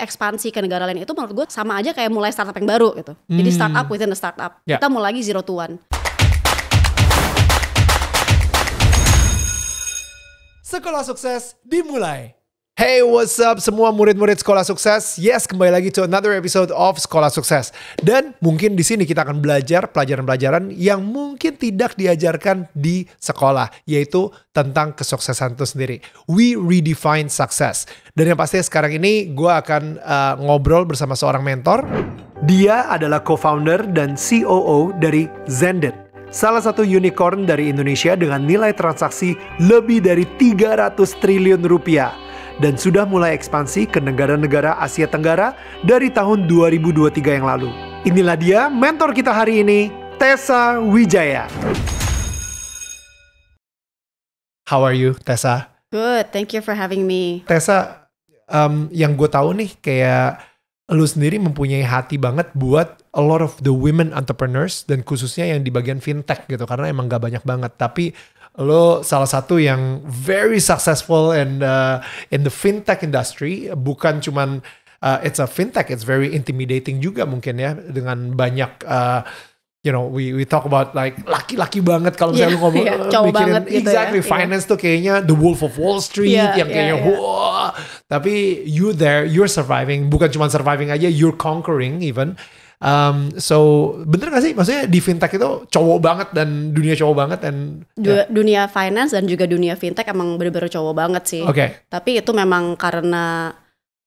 ekspansi ke negara lain itu menurut gue sama aja kayak mulai startup yang baru gitu. Hmm. Jadi startup within the startup. Yeah. Kita mulai lagi zero to one. Sekolah sukses dimulai. Hey, what's up semua murid-murid Sekolah Sukses? Yes, kembali lagi to another episode of Sekolah Sukses. Dan mungkin di sini kita akan belajar pelajaran-pelajaran yang mungkin tidak diajarkan di sekolah, yaitu tentang kesuksesan itu sendiri. We redefine success. Dan yang pasti sekarang ini gue akan uh, ngobrol bersama seorang mentor. Dia adalah co-founder dan COO dari Zended salah satu unicorn dari Indonesia dengan nilai transaksi lebih dari 300 triliun rupiah dan sudah mulai ekspansi ke negara-negara Asia Tenggara dari tahun 2023 yang lalu. Inilah dia mentor kita hari ini, Tessa Wijaya. How are you, Tessa? Good, thank you for having me. Tessa, um, yang gue tahu nih kayak lu sendiri mempunyai hati banget buat a lot of the women entrepreneurs dan khususnya yang di bagian fintech gitu karena emang gak banyak banget tapi lo salah satu yang very successful and uh, in the fintech industry bukan cuman uh, it's a fintech it's very intimidating juga mungkin ya dengan banyak uh, you know we we talk about like laki-laki banget kalau misalnya yeah, ngomong yeah, uh, cowok banget gitu exactly ya, finance yeah. tuh kayaknya the wolf of wall street yeah, yang kayaknya yeah, yeah. Wah, tapi you there you're surviving bukan cuma surviving aja you're conquering even Um, so bener gak sih maksudnya di fintech itu cowok banget dan dunia cowok banget dan ya. dunia finance dan juga dunia fintech emang bener-bener cowok banget sih. Oke. Okay. Tapi itu memang karena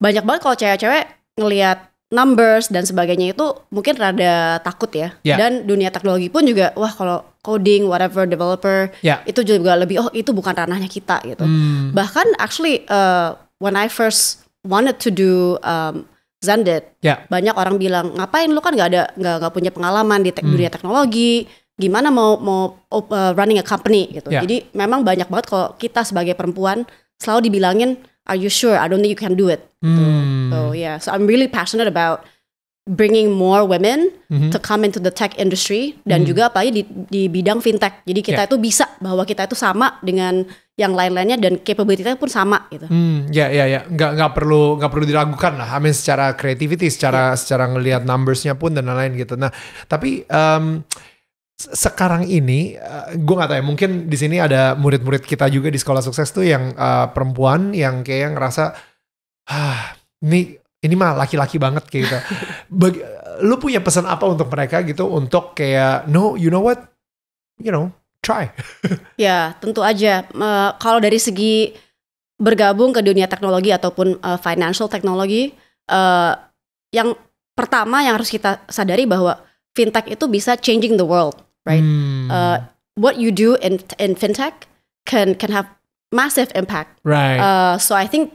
banyak banget kalau cewek-cewek ngelihat numbers dan sebagainya itu mungkin rada takut ya. Yeah. Dan dunia teknologi pun juga wah kalau coding whatever developer yeah. itu juga lebih oh itu bukan ranahnya kita gitu. Hmm. Bahkan actually uh, when I first wanted to do um, Zandet. Yeah. Banyak orang bilang ngapain lu kan nggak ada nggak punya pengalaman di te hmm. dunia teknologi, gimana mau mau uh, running a company gitu. Yeah. Jadi memang banyak banget kalau kita sebagai perempuan selalu dibilangin Are you sure? I don't think you can do it. Gitu. Hmm. So yeah, so I'm really passionate about bringing more women mm-hmm. to come into the tech industry dan mm juga apalagi di, di bidang fintech. Jadi kita yeah. itu bisa bahwa kita itu sama dengan yang lain-lainnya dan capability nya pun sama gitu. Hmm, ya ya ya, nggak nggak perlu nggak perlu diragukan lah. I mean secara creativity, secara yeah. secara ngelihat numbersnya pun dan lain-lain gitu. Nah, tapi um, sekarang ini uh, eh, gue nggak tahu ya mungkin di sini ada murid-murid kita juga di sekolah sukses tuh yang uh, perempuan yang kayak ngerasa ah ini ini mah laki-laki banget kayak gitu. Bagi, lu punya pesan apa untuk mereka gitu untuk kayak no you know what you know try. ya, tentu aja. Uh, kalau dari segi bergabung ke dunia teknologi ataupun uh, financial teknologi, uh, yang pertama yang harus kita sadari bahwa fintech itu bisa changing the world, right? Hmm. Uh, what you do in in fintech can can have massive impact. Right. Uh, so I think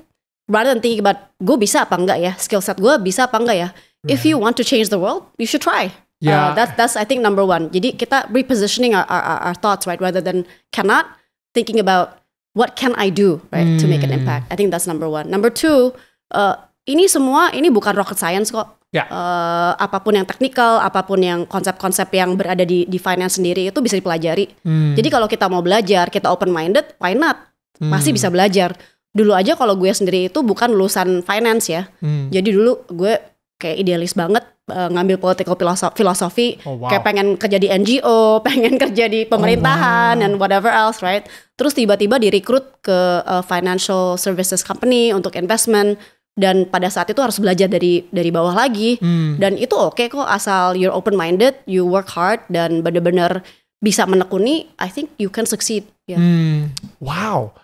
rather than thinking about gue bisa apa enggak ya, skill set gue bisa apa enggak ya. Right. If you want to change the world, you should try. Yeah. Uh, that's that's I think number one. Jadi kita repositioning our, our, our thoughts right rather than cannot thinking about what can I do right mm. to make an hmm. impact. I think that's number one. Number two, uh, ini semua ini bukan rocket science kok. Yeah. Uh, apapun yang teknikal, apapun yang konsep-konsep yang berada di di finance sendiri itu bisa dipelajari. Mm. Jadi kalau kita mau belajar, kita open minded, why not? Mm. bisa belajar. Dulu aja kalau gue sendiri itu bukan lulusan finance ya. Mm. Jadi dulu gue kayak idealis banget uh, ngambil political philosophy oh, wow. kayak pengen kerja di NGO, pengen kerja di pemerintahan oh, wow. and whatever else, right? Terus tiba-tiba direkrut ke uh, financial services company untuk investment dan pada saat itu harus belajar dari dari bawah lagi hmm. dan itu oke okay kok asal you're open minded, you work hard dan benar-benar bisa menekuni, I think you can succeed. Yeah. Hmm. Wow.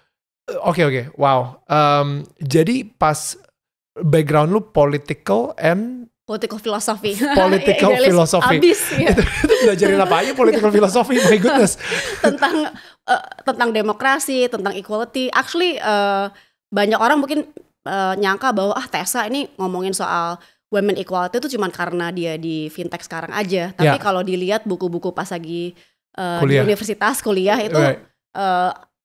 Oke okay, oke, okay. wow. Um, jadi pas background lu political and political philosophy political ya, philosophy abis, ya. itu, itu belajarin apa aja political philosophy my goodness tentang uh, tentang demokrasi tentang equality actually uh, banyak orang mungkin uh, nyangka bahwa ah Tessa ini ngomongin soal women equality itu cuma karena dia di fintech sekarang aja tapi yeah. kalau dilihat buku-buku pas lagi uh, di universitas kuliah itu right.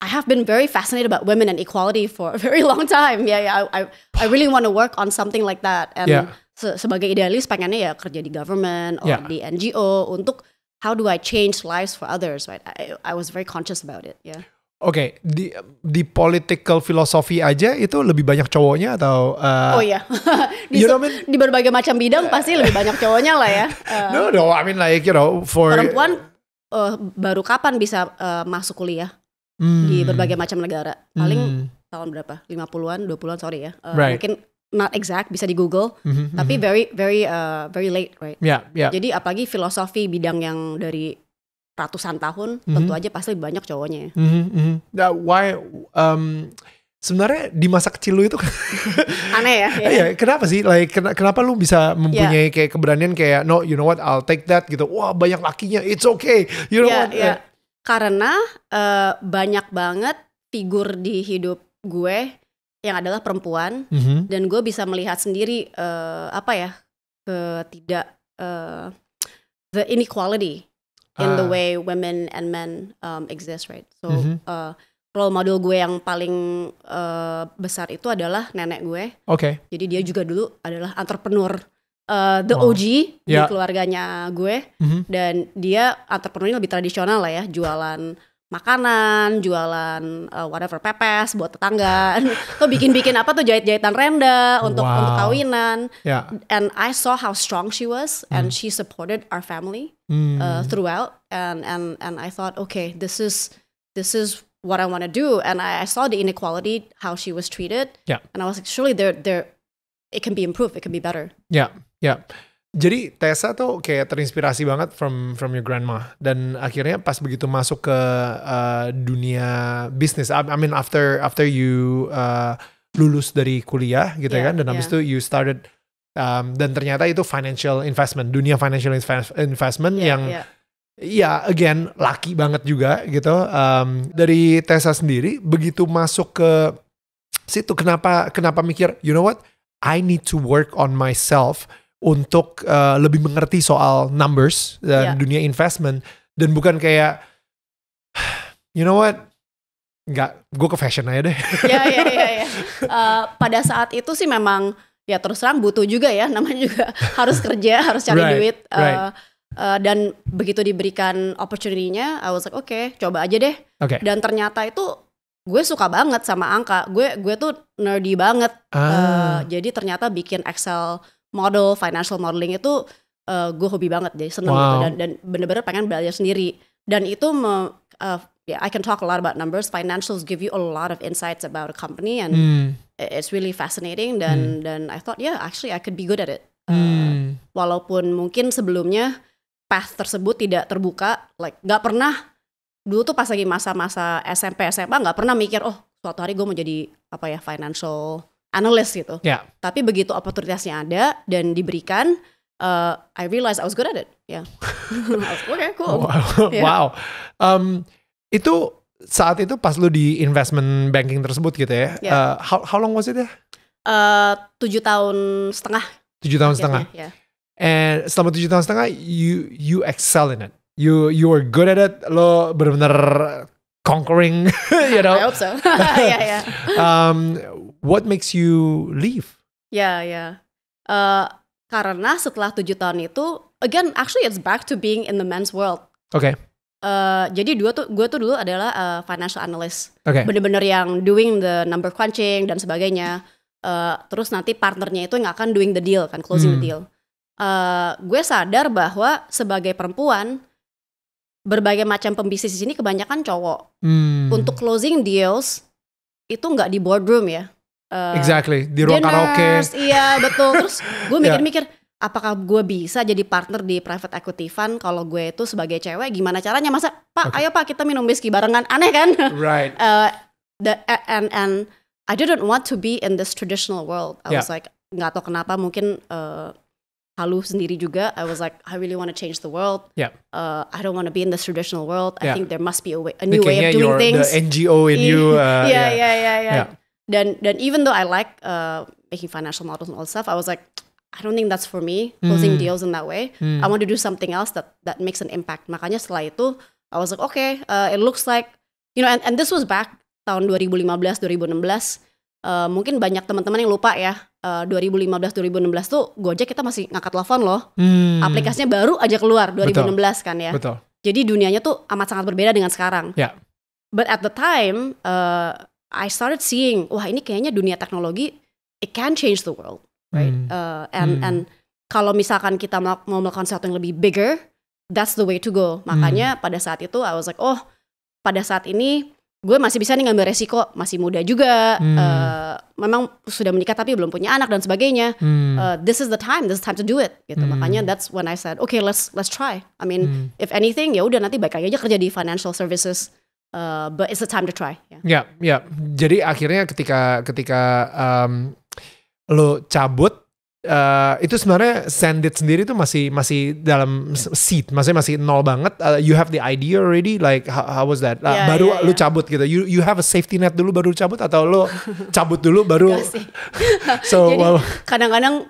I have been very fascinated about women and equality for a very long time. Yeah, yeah. I, I, I really want to work on something like that. And yeah. se sebagai idealis pengennya ya kerja di government or yeah. di NGO untuk how do I change lives for others, right? I, I was very conscious about it. Yeah. Oke, okay, di di political philosophy aja itu lebih banyak cowoknya atau uh, Oh iya. di, you know I mean? di berbagai macam bidang pasti lebih banyak cowoknya lah ya. Uh, no, no, I mean like you know for perempuan uh, baru kapan bisa uh, masuk kuliah? hmm. di berbagai macam negara. Paling hmm. tahun berapa? 50-an, 20-an, sorry ya. Uh, right. Mungkin not exact bisa di Google, mm-hmm, tapi mm-hmm. very very uh, very late, right? Yeah, yeah. Jadi apalagi filosofi bidang yang dari ratusan tahun, mm-hmm. tentu aja pasti banyak cowoknya. Mm-hmm, mm Nah, why um, sebenarnya di masa kecil lu itu kan aneh ya? Yeah. yeah. kenapa sih? Like kenapa lu bisa mempunyai yeah. kayak keberanian kayak no, you know what, I'll take that gitu. Wah, banyak lakinya, it's okay. You know yeah, what? Yeah. Ya karena uh, banyak banget figur di hidup gue yang adalah perempuan mm -hmm. dan gue bisa melihat sendiri uh, apa ya ketidak uh, eh, the inequality in the ah. way women and men um, exist right so mm -hmm. uh, role model gue yang paling uh, besar itu adalah nenek gue. Oke. Okay. Jadi dia juga dulu adalah entrepreneur uh, the wow. OG yeah. di ya. keluarganya gue mm-hmm. dan dia entrepreneurnya lebih tradisional lah ya jualan makanan, jualan uh, whatever pepes buat tetangga, tuh bikin-bikin apa tuh jahit-jahitan renda untuk wow. untuk kawinan. Yeah. And I saw how strong she was mm. and hmm. she supported our family mm. uh, throughout and and and I thought okay this is this is what I want to do and I, I saw the inequality how she was treated yeah. and I was like surely there there it can be improved it can be better. Yeah. Ya. Jadi Tessa tuh kayak terinspirasi banget from from your grandma dan akhirnya pas begitu masuk ke uh, dunia bisnis, I, mean after after you uh, lulus dari kuliah gitu yeah, kan dan yeah. habis ya. itu you started um, dan ternyata itu financial investment dunia financial investment yeah, yang yeah. Ya, again, laki banget juga gitu. Um, dari Tessa sendiri, begitu masuk ke situ, kenapa kenapa mikir, you know what, I need to work on myself untuk uh, lebih mengerti soal numbers dan yeah. dunia investment dan bukan kayak you know what nggak gue ke fashion aja deh ya ya ya, pada saat itu sih memang ya terus terang butuh juga ya namanya juga harus kerja harus cari right, duit uh, right. Uh, dan begitu diberikan opportunity-nya I was like oke okay, coba aja deh okay. dan ternyata itu gue suka banget sama angka gue gue tuh nerdy banget ah. uh, jadi ternyata bikin Excel model financial modeling itu uh, eh, gue hobi banget jadi seneng gitu. wow. gitu dan dan bener-bener pengen belajar sendiri dan itu me, uh, yeah, I can talk a lot about numbers financials give you a lot of insights about a company and hmm. it's really fascinating dan hmm. dan I thought yeah actually I could be good at it uh, hmm. Eh, walaupun mungkin sebelumnya path tersebut tidak terbuka like nggak pernah dulu tuh pas lagi masa-masa SMP SMA nggak pernah mikir oh suatu hari gue mau jadi apa ya financial analis gitu. Yeah. Tapi begitu oportunitasnya ada dan diberikan, uh, I realized I was good at it. Yeah. Oke, okay, cool. Wow. Yeah. wow. Um, itu saat itu pas lu di investment banking tersebut gitu ya. Yeah. Ya. Uh, how, how long was it ya? Uh, tujuh tahun setengah. Tujuh tahun setengah. Yeah. And selama tujuh tahun setengah, you you excel in it. You you were good at it. Lo benar-benar conquering, you know. I hope so. yeah, yeah. um, what makes you leave? Ya, yeah, ya. Yeah. Uh, karena setelah tujuh tahun itu, again, actually it's back to being in the men's world. Oke. Okay. Uh, jadi dua tuh gue tuh dulu adalah uh, financial analyst. Okay. Bener-bener yang doing the number crunching dan sebagainya. Uh, terus nanti partnernya itu yang akan doing the deal kan, closing hmm. the deal. Uh, gue sadar bahwa sebagai perempuan berbagai macam pembisnis di sini kebanyakan cowok. Hmm. Untuk closing deals itu nggak di boardroom ya uh, exactly di ruang karaoke iya betul terus gue iya. mikir-mikir yeah. apakah gue bisa jadi partner di private equity fund kalau gue itu sebagai cewek gimana caranya masa pak okay. ayo pak kita minum whisky barengan aneh kan right uh, the eh, and and I didn't want to be in this traditional world I yeah. was like nggak tau kenapa mungkin uh, halu sendiri juga. I was like, I really want to change the world. Yeah. Uh, I don't want to be in this traditional world. I think there must be a, way, a new Thinking way of doing things. The NGO in you. Uh, yeah, yeah, yeah, yeah, yeah dan dan even though I like uh, making financial models and all stuff, I was like, I don't think that's for me closing mm. deals in that way. Mm. I want to do something else that that makes an impact. Makanya setelah itu I was like, okay, uh, it looks like you know, and, and this was back tahun 2015 2016. Uh, mungkin banyak teman-teman yang lupa ya uh, 2015 2016 tuh Gojek kita masih ngangkat telepon loh. Hmm. Aplikasinya baru aja keluar 2016 Betul. kan ya. Betul. Jadi dunianya tuh amat sangat berbeda dengan sekarang. Yeah. But at the time uh, I started seeing wah ini kayaknya dunia teknologi it can change the world right hmm. uh, and hmm. and kalau misalkan kita mau melakukan sesuatu yang lebih bigger that's the way to go makanya hmm. pada saat itu I was like oh pada saat ini gue masih bisa nih ngambil resiko masih muda juga hmm. uh, memang sudah menikah tapi belum punya anak dan sebagainya hmm. uh, this is the time this is time to do it gitu hmm. makanya that's when I said okay let's let's try I mean hmm. if anything ya udah nanti baik aja kerja di financial services uh, but it's a time to try. Ya, yeah. Yeah, yeah. Jadi akhirnya ketika ketika um, lo cabut Uh, itu sebenarnya Sandit sendiri tuh masih masih dalam seat, maksudnya masih nol banget. Uh, you have the idea already, like how, how was that? Uh, yeah, baru yeah, lo yeah. cabut gitu. You you have a safety net dulu baru cabut atau lo cabut dulu baru? so kadang-kadang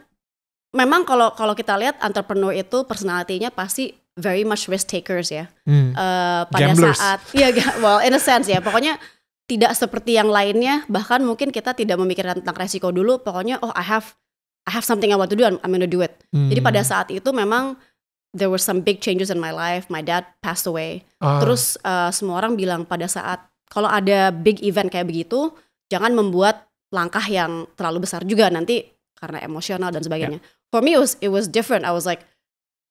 memang kalau kalau kita lihat entrepreneur itu personalitinya pasti very much risk takers ya. Hmm. Uh, pada Gamblers. saat ya well in a sense ya. Pokoknya tidak seperti yang lainnya, bahkan mungkin kita tidak memikirkan tentang resiko dulu, pokoknya oh I have I have something I want to do, and I'm gonna do it. Hmm. Jadi pada saat itu memang there were some big changes in my life. My dad passed away. uh. Terus uh, semua orang bilang pada saat kalau ada big event kayak begitu, jangan membuat langkah yang terlalu besar juga nanti karena emosional dan sebagainya. Yeah. For me it was it was different. I was like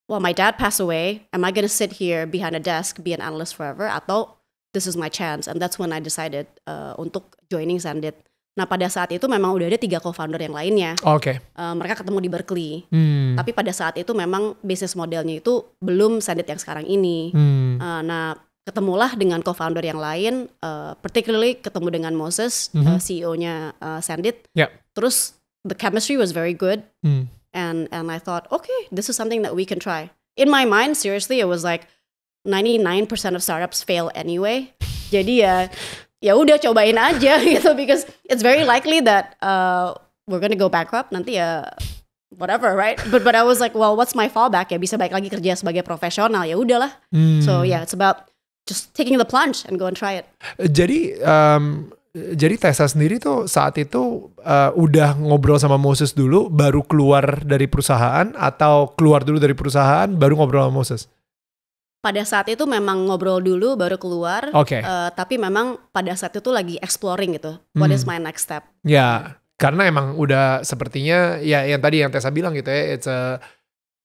well, my dad passed away. Am I going to sit here behind a desk, be an analyst forever? Atau this is my chance? And that's when I decided uh, untuk joining Sandit. Nah pada saat itu memang udah ada tiga co-founder yang lainnya. Oke. Okay. Uh, mereka ketemu di Berkeley. Hmm. Tapi pada saat itu memang bisnis modelnya itu belum Sandit yang sekarang ini. Hmm. Uh, nah ketemulah dengan co-founder yang lain, uh, particularly ketemu dengan Moses, mm -hmm. uh, CEO-nya uh, Sandit. Yep. Ya. Terus the chemistry was very good. Hmm and and I thought, okay, this is something that we can try. In my mind, seriously, it was like 99% of startups fail anyway. Jadi ya ya udah cobain aja gitu because it's very likely that uh, we're gonna go bankrupt nanti ya whatever right but but I was like well what's my fallback ya bisa baik lagi kerja sebagai profesional ya udahlah hmm. so yeah it's about just taking the plunge and go and try it jadi um, jadi Tessa sendiri tuh saat itu uh, udah ngobrol sama Moses dulu, baru keluar dari perusahaan atau keluar dulu dari perusahaan baru ngobrol sama Moses? Pada saat itu memang ngobrol dulu baru keluar. Oke. Okay. Uh, eh, tapi memang pada saat itu lagi exploring gitu. What hmm. is my next step? Ya, karena emang udah sepertinya ya yang tadi yang Tessa bilang gitu ya, it's a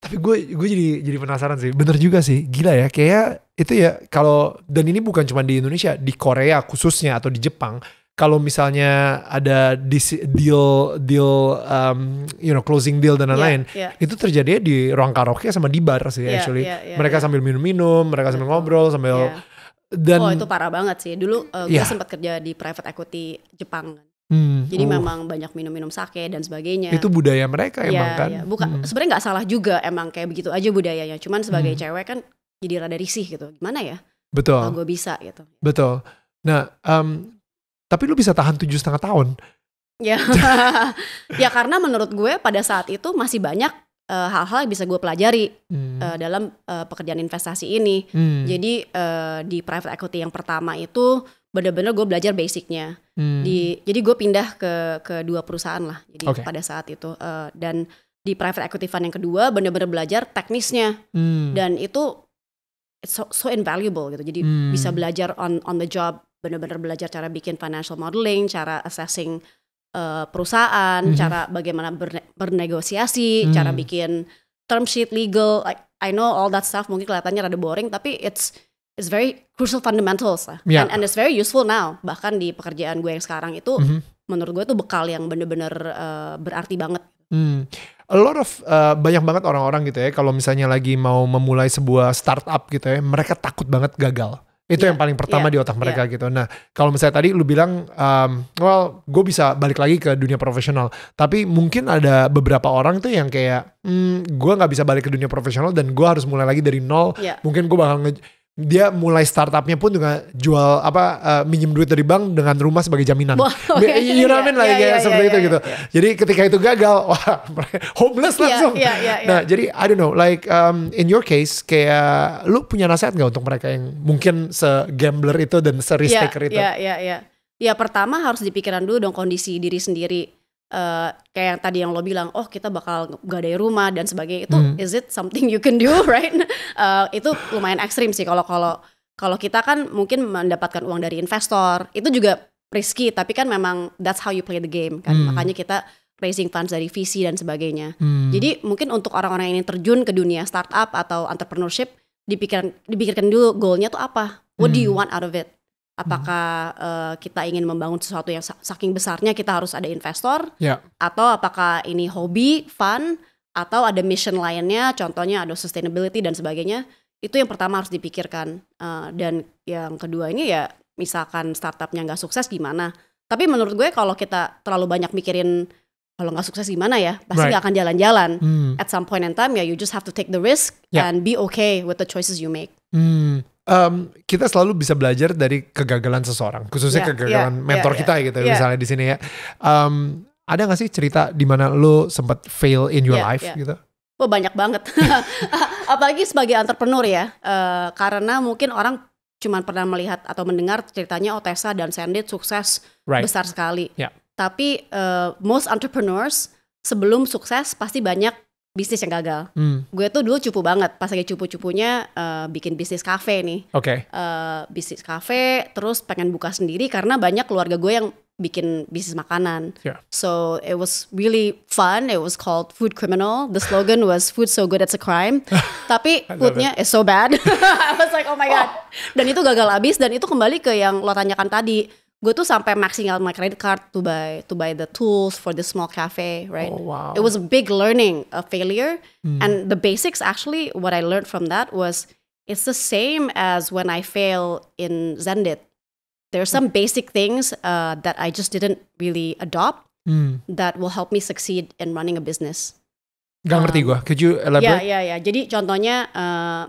tapi gue gue jadi jadi penasaran sih bener juga sih gila ya kayak itu ya kalau dan ini bukan cuma di Indonesia di Korea khususnya atau di Jepang kalau misalnya ada deal deal um, you know closing deal dan lain-lain yeah, yeah. itu terjadi di ruang karaoke sama di bar sih yeah, actually yeah, yeah, mereka yeah. sambil minum-minum mereka sambil ngobrol sambil yeah. dan oh itu parah banget sih dulu uh, gue yeah. sempat kerja di private equity Jepang Hmm, Jadi uh. memang banyak minum-minum sake dan sebagainya. Itu budaya mereka ya, emang kan. Ya. Bukan hmm. sebenarnya nggak salah juga emang kayak begitu aja budayanya. Cuman sebagai hmm. cewek kan jadi rada risih gitu. Gimana ya? Betul. Kalau gue bisa gitu. Betul. Nah, um, tapi lu bisa tahan tujuh setengah tahun ya ya karena menurut gue pada saat itu masih banyak eh, hal-hal uh, yang bisa gue pelajari hmm. uh, dalam uh, pekerjaan investasi ini hmm. jadi uh, di private equity yang pertama itu benar-benar gue belajar basicnya hmm. di jadi gue pindah ke ke dua perusahaan lah jadi okay. pada saat itu uh, dan di private equity fund yang kedua benar-benar belajar teknisnya hmm. dan itu so, so invaluable gitu jadi hmm. bisa belajar on on the job benar-benar belajar cara bikin financial modeling, cara assessing uh, perusahaan, mm-hmm. cara bagaimana berne- bernegosiasi, mm. cara bikin term sheet legal. I, I know all that stuff mungkin kelihatannya rada boring, tapi it's it's very crucial fundamentals lah. Yeah. And, and it's very useful now. Bahkan di pekerjaan gue yang sekarang itu, mm-hmm. menurut gue itu bekal yang benar-benar uh, eh, berarti banget. Hmm. A lot of uh, banyak banget orang-orang gitu ya kalau misalnya lagi mau memulai sebuah startup gitu ya, mereka takut banget gagal. Itu yeah. yang paling pertama yeah. di otak mereka yeah. gitu. Nah, kalau misalnya tadi lu bilang, um, well, gue bisa balik lagi ke dunia profesional. Tapi mungkin ada beberapa orang tuh yang kayak, hmm, gue nggak bisa balik ke dunia profesional dan gue harus mulai lagi dari nol. Yeah. Mungkin gue bakal nge dia mulai startupnya pun dengan jual apa uh, minjem duit dari bank dengan rumah sebagai jaminan. you know what I mean? Iya, iya, seperti iya, itu gitu. Jadi ketika itu gagal, wah homeless langsung. Yeah, yeah, yeah, Nah jadi I don't know like um, in your case kayak lu punya nasihat nggak untuk mereka yang mungkin se gambler itu dan se risk taker itu? Iya yeah, iya yeah, iya. Ya pertama harus dipikiran dulu dong kondisi diri sendiri Eh, kayak yang tadi yang lo bilang, oh kita bakal gak gadai rumah dan sebagainya itu hmm. is it something you can do right? uh, itu lumayan ekstrim sih kalau kalau kalau kita kan mungkin mendapatkan uang dari investor itu juga risky tapi kan memang that's how you play the game kan hmm. makanya kita raising funds dari visi dan sebagainya. Hmm. Jadi mungkin untuk orang-orang yang terjun ke dunia startup atau entrepreneurship dipikirkan dipikirkan dulu goalnya tuh apa? What hmm. do you hmm. want out of it? Apakah hmm. uh, kita ingin membangun sesuatu yang saking besarnya kita harus ada investor? Yeah. Atau apakah ini hobi, fun, atau ada mission lainnya? Contohnya ada sustainability dan sebagainya. Itu yang pertama harus dipikirkan. Uh, dan yang kedua ini ya misalkan startupnya nggak sukses gimana? Tapi menurut gue kalau kita terlalu banyak mikirin kalau nggak sukses gimana ya pasti nggak right. akan jalan-jalan hmm. at some point in time ya you just have to take the risk yeah. and be okay with the choices you make hmm um, kita selalu bisa belajar dari kegagalan seseorang, khususnya yeah, kegagalan yeah, mentor yeah, kita yeah, gitu yeah. misalnya di sini ya. Um, ada gak sih cerita di mana lo sempat fail in your yeah, life yeah. gitu? Oh banyak banget, apalagi sebagai entrepreneur ya, uh, karena mungkin orang cuma pernah melihat atau mendengar ceritanya Otessa dan Sandit sukses right. besar sekali. Yeah. Tapi uh, most entrepreneurs sebelum sukses pasti banyak bisnis yang gagal. Hmm. Gue tuh dulu cupu banget, pas lagi cupu-cupunya uh, bikin bisnis kafe nih. Oke. Okay. Uh, eh, bisnis kafe, terus pengen buka sendiri karena banyak keluarga gue yang bikin bisnis makanan. Yeah. So it was really fun. It was called Food Criminal. The slogan was food so good it's a crime. Tapi foodnya is so bad. I was like oh my god. Dan itu gagal abis dan itu kembali ke yang lo tanyakan tadi gue tuh sampai maxing out my credit card to buy to buy the tools for the small cafe right oh, wow. it was a big learning a failure hmm. and the basics actually what i learned from that was it's the same as when i fail in zendit there are some basic things uh, that i just didn't really adopt hmm. that will help me succeed in running a business Gak um, ngerti gue, could you elaborate? Ya, yeah, ya, yeah, ya. Yeah. Jadi contohnya uh,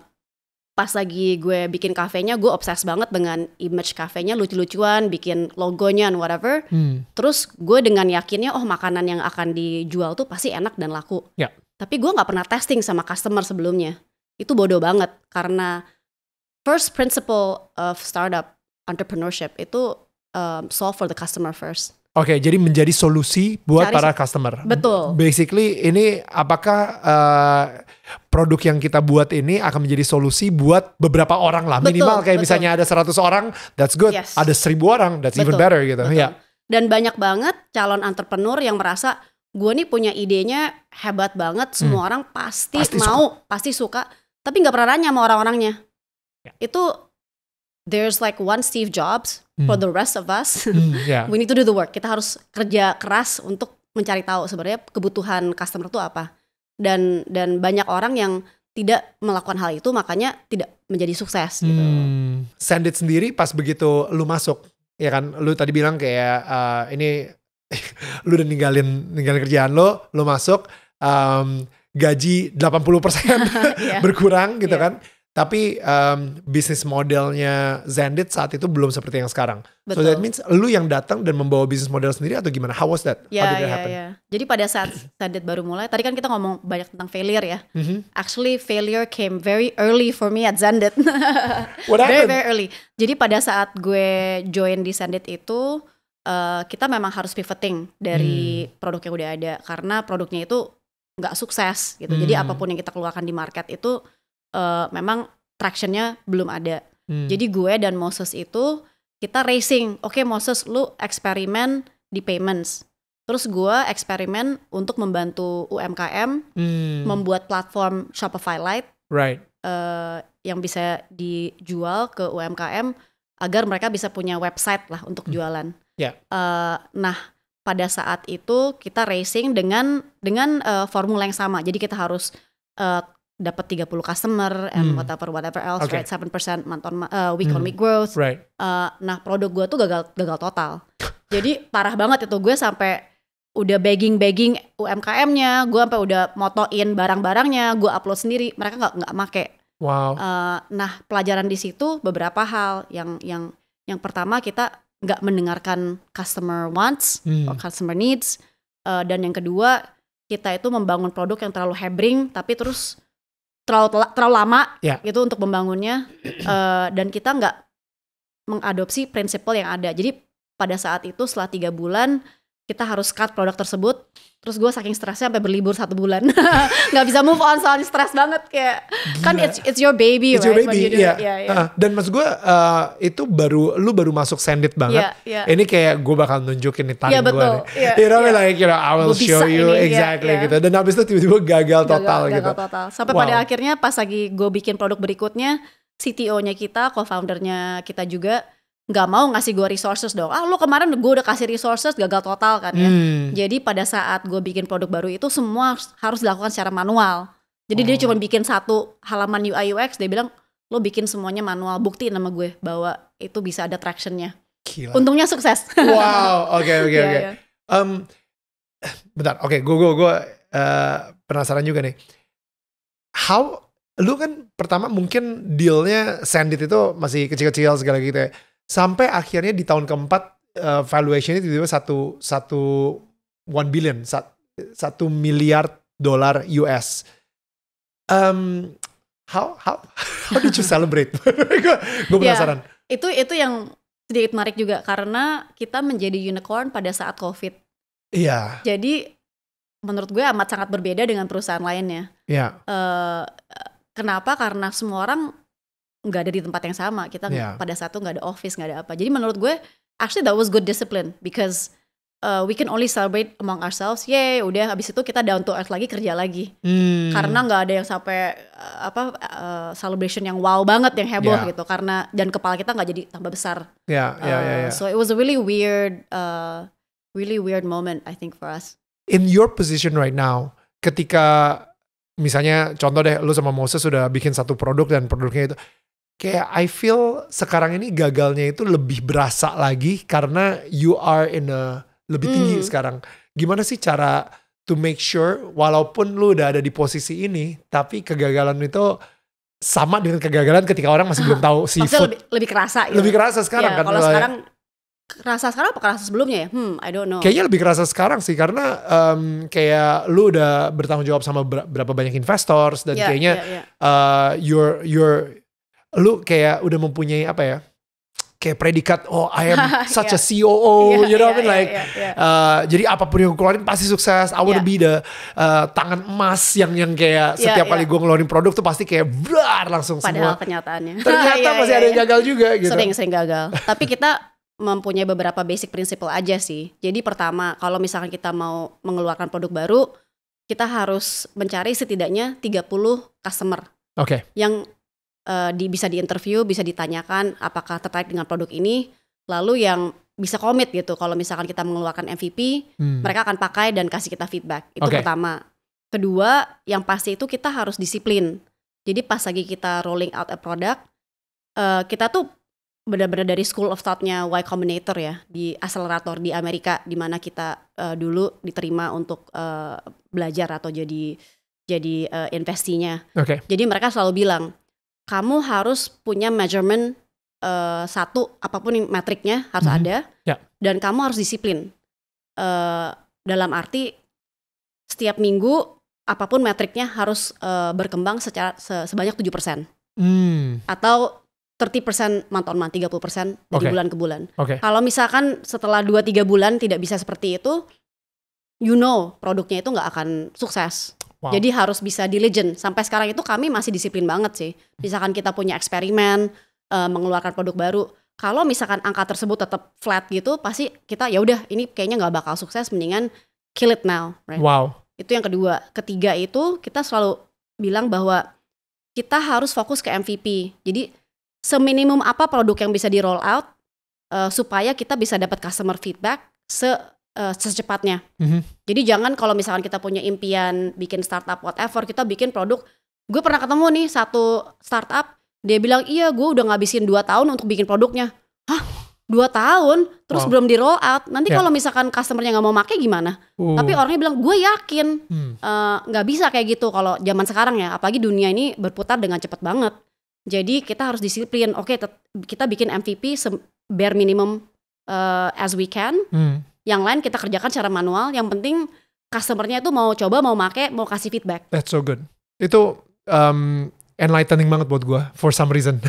pas lagi gue bikin kafenya gue obses banget dengan image kafenya lucu-lucuan bikin logonya and whatever hmm. terus gue dengan yakinnya oh makanan yang akan dijual tuh pasti enak dan laku yeah. tapi gue nggak pernah testing sama customer sebelumnya itu bodoh banget karena first principle of startup entrepreneurship itu um, solve for the customer first Oke, okay, jadi menjadi solusi buat Cari, para customer. Betul. Basically ini apakah uh, produk yang kita buat ini akan menjadi solusi buat beberapa orang lah. Betul, Minimal kayak betul. misalnya ada 100 orang, that's good. Yes. Ada 1000 orang, that's betul, even better gitu. Betul. Yeah. Dan banyak banget calon entrepreneur yang merasa gue nih punya idenya hebat banget, hmm. semua hmm. orang pasti, pasti mau, suka. pasti suka, tapi nggak pernah nanya sama orang-orangnya. Yeah. Itu there's like one Steve Jobs mm. for hmm. the rest of us. Mm, yeah. We need to do the work. Kita harus kerja keras untuk mencari tahu sebenarnya kebutuhan customer itu apa. Dan dan banyak orang yang tidak melakukan hal itu makanya tidak menjadi sukses gitu. Hmm. Sandit sendiri pas begitu lu masuk ya kan lu tadi bilang kayak uh, ini lu udah ninggalin ninggalin kerjaan lo, lu masuk um, gaji 80% iya. berkurang gitu yeah. kan tapi um, bisnis modelnya Zendit saat itu belum seperti yang sekarang. Betul. So that means lu yang datang dan membawa bisnis model sendiri atau gimana? How was that? Yeah, How ya, did that yeah, happen? Yeah. Jadi pada saat Zendit baru mulai, tadi kan kita ngomong banyak tentang failure ya. Mm-hmm. Actually failure came very early for me at Zendit. What happened? Very very early. Jadi pada saat gue join di Zendit itu uh, kita memang harus pivoting dari hmm. produk yang udah ada karena produknya itu nggak sukses gitu. Hmm. Jadi apapun yang kita keluarkan di market itu uh, memang tractionnya belum ada. Hmm. Jadi gue dan Moses itu kita racing. Oke okay, Moses, lu eksperimen di payments. Terus gue eksperimen untuk membantu UMKM hmm. membuat platform Shopify Lite, right. uh, yang bisa dijual ke UMKM agar mereka bisa punya website lah untuk hmm. jualan. Yeah. Ya. Uh, nah pada saat itu kita racing dengan dengan uh, formula yang sama. Jadi kita harus uh, dapat 30 customer hmm. and whatever whatever else okay. right 7% month eh, on uh, week hmm. on week growth. Right. Uh, nah, produk gue tuh gagal gagal total. Jadi parah banget itu gue sampai udah begging-begging UMKM-nya, gue sampai udah motoin barang-barangnya, gue upload sendiri, mereka nggak nggak make. Wow. Uh, nah, pelajaran di situ beberapa hal yang yang yang pertama kita nggak mendengarkan customer wants hmm. or customer needs uh, dan yang kedua kita itu membangun produk yang terlalu hebring tapi terus terlalu terlalu lama yeah. gitu untuk membangunnya uh, dan kita nggak mengadopsi prinsipal yang ada. Jadi pada saat itu setelah tiga bulan kita harus cut produk tersebut terus gue saking stresnya sampai berlibur satu bulan nggak bisa move on soalnya stres banget kayak kan Gila. kan it's it's your baby it's right your baby, iya. yeah. Yeah, yeah. Uh, dan maksud gue uh, itu baru lu baru masuk sendit banget yeah, yeah. ini kayak gue bakal nunjukin nih tangan yeah, gue nih yeah, you know yeah. like you know I will show you ini, exactly yeah, yeah. gitu dan abis itu tiba-tiba gagal total gagal, gitu total. sampai wow. pada akhirnya pas lagi gue bikin produk berikutnya CTO-nya kita co-foundernya kita juga nggak mau ngasih gue resources dong. Ah lu kemarin gue udah kasih resources gagal total kan ya. Hmm. Jadi pada saat gue bikin produk baru itu semua harus dilakukan secara manual. Jadi oh. dia cuma bikin satu halaman UI UX dia bilang lo bikin semuanya manual bukti nama gue bahwa itu bisa ada tractionnya. Untungnya sukses. Wow, oke oke oke. Iya, iya. Bentar, oke, okay, gue gue gue uh, penasaran juga nih. How lu kan pertama mungkin dealnya Sandit itu masih kecil-kecil segala gitu ya sampai akhirnya di tahun keempat uh, valuationnya tiba-tiba satu satu one billion satu miliar dolar US. Um, how how how did you celebrate? gue ya, penasaran. Ya, itu itu yang sedikit menarik juga karena kita menjadi unicorn pada saat COVID. Iya. Jadi menurut gue amat sangat berbeda dengan perusahaan lainnya. Iya. Yeah. Uh, kenapa? Karena semua orang nggak ada di tempat yang sama kita yeah. pada satu nggak ada office nggak ada apa jadi menurut gue actually that was good discipline because uh, we can only celebrate among ourselves. Yay, udah habis itu kita down to earth lagi kerja lagi. Hmm. Karena nggak ada yang sampai uh, apa uh, celebration yang wow banget yang heboh yeah. gitu. Karena dan kepala kita nggak jadi tambah besar. yeah, uh, yeah, Yeah, uh, yeah. so it was a really weird, uh, really weird moment I think for us. In your position right now, ketika misalnya contoh deh, lu sama Moses sudah bikin satu produk dan produknya itu kayak I feel sekarang ini gagalnya itu lebih berasa lagi karena you are in a lebih tinggi mm. sekarang. Gimana sih cara to make sure walaupun lu udah ada di posisi ini tapi kegagalan itu sama dengan kegagalan ketika orang masih belum tahu seafood. lebih, lebih kerasa ya Lebih kerasa sekarang ya, kan. Kalau ya? sekarang kerasa sekarang apa kerasa sebelumnya ya? Hmm, I don't know. Kayaknya lebih kerasa sekarang sih karena um, kayak lu udah bertanggung jawab sama berapa banyak investors dan yeah, kayaknya yeah, iya, iya. yeah. Uh, you're you're lu kayak udah mempunyai apa ya? kayak predikat oh I am such yeah. a COO yeah, you know yeah, what I mean like yeah, yeah, Uh, jadi apapun yang gue keluarin pasti sukses I wanna yeah. be the uh, tangan emas yang yang kayak setiap yeah. kali gue ngeluarin produk tuh pasti kayak blar langsung padahal semua padahal kenyataannya ternyata yeah, masih yeah, ada yang gagal juga gitu sering-sering gagal tapi kita mempunyai beberapa basic principle aja sih jadi pertama kalau misalkan kita mau mengeluarkan produk baru kita harus mencari setidaknya 30 customer Okay. Yang uh, di bisa diinterview, bisa ditanyakan apakah tertarik dengan produk ini. Lalu yang bisa komit gitu kalau misalkan kita mengeluarkan MVP, hmm. mereka akan pakai dan kasih kita feedback. Itu okay. pertama. Kedua, yang pasti itu kita harus disiplin. Jadi pas lagi kita rolling out a product, uh, kita tuh benar-benar dari school of thoughtnya Y Combinator ya di akselerator di Amerika di mana kita uh, dulu diterima untuk uh, belajar atau jadi jadi uh, investinya. Okay. Jadi mereka selalu bilang kamu harus punya measurement uh, satu apapun metriknya harus mm -hmm. ada yeah. dan kamu harus disiplin uh, dalam arti setiap minggu apapun metriknya harus uh, berkembang secara se sebanyak 7% mm. atau 30% month on month, 30% dari okay. bulan ke bulan. Okay. Kalau misalkan setelah 2-3 bulan tidak bisa seperti itu, you know produknya itu nggak akan sukses. Wow. Jadi harus bisa diligent. Sampai sekarang itu kami masih disiplin banget sih. Misalkan kita punya eksperimen, uh, mengeluarkan produk baru, kalau misalkan angka tersebut tetap flat gitu, pasti kita ya udah ini kayaknya nggak bakal sukses, mendingan kill it now. Right? Wow. Itu yang kedua. Ketiga itu kita selalu bilang bahwa kita harus fokus ke MVP. Jadi seminimum apa produk yang bisa di roll out uh, supaya kita bisa dapat customer feedback se uh, secepatnya. Mm-hmm. Jadi jangan kalau misalkan kita punya impian bikin startup whatever, kita bikin produk. Gue pernah ketemu nih satu startup, dia bilang iya gue udah ngabisin dua tahun untuk bikin produknya. Hah? Dua tahun, terus wow. belum di roll out. Nanti yeah. kalau misalkan customernya nggak mau make gimana? Uh. Tapi orangnya bilang gue yakin hmm. Eh, nggak hmm. uh, bisa kayak gitu kalau zaman sekarang ya. Apalagi dunia ini berputar dengan cepat banget. Jadi kita harus disiplin. Oke, okay, kita bikin MVP bare minimum uh, as we can. Hmm yang lain kita kerjakan secara manual. Yang penting customernya itu mau coba, mau make, mau kasih feedback. That's so good. Itu um, enlightening banget buat gue for some reason.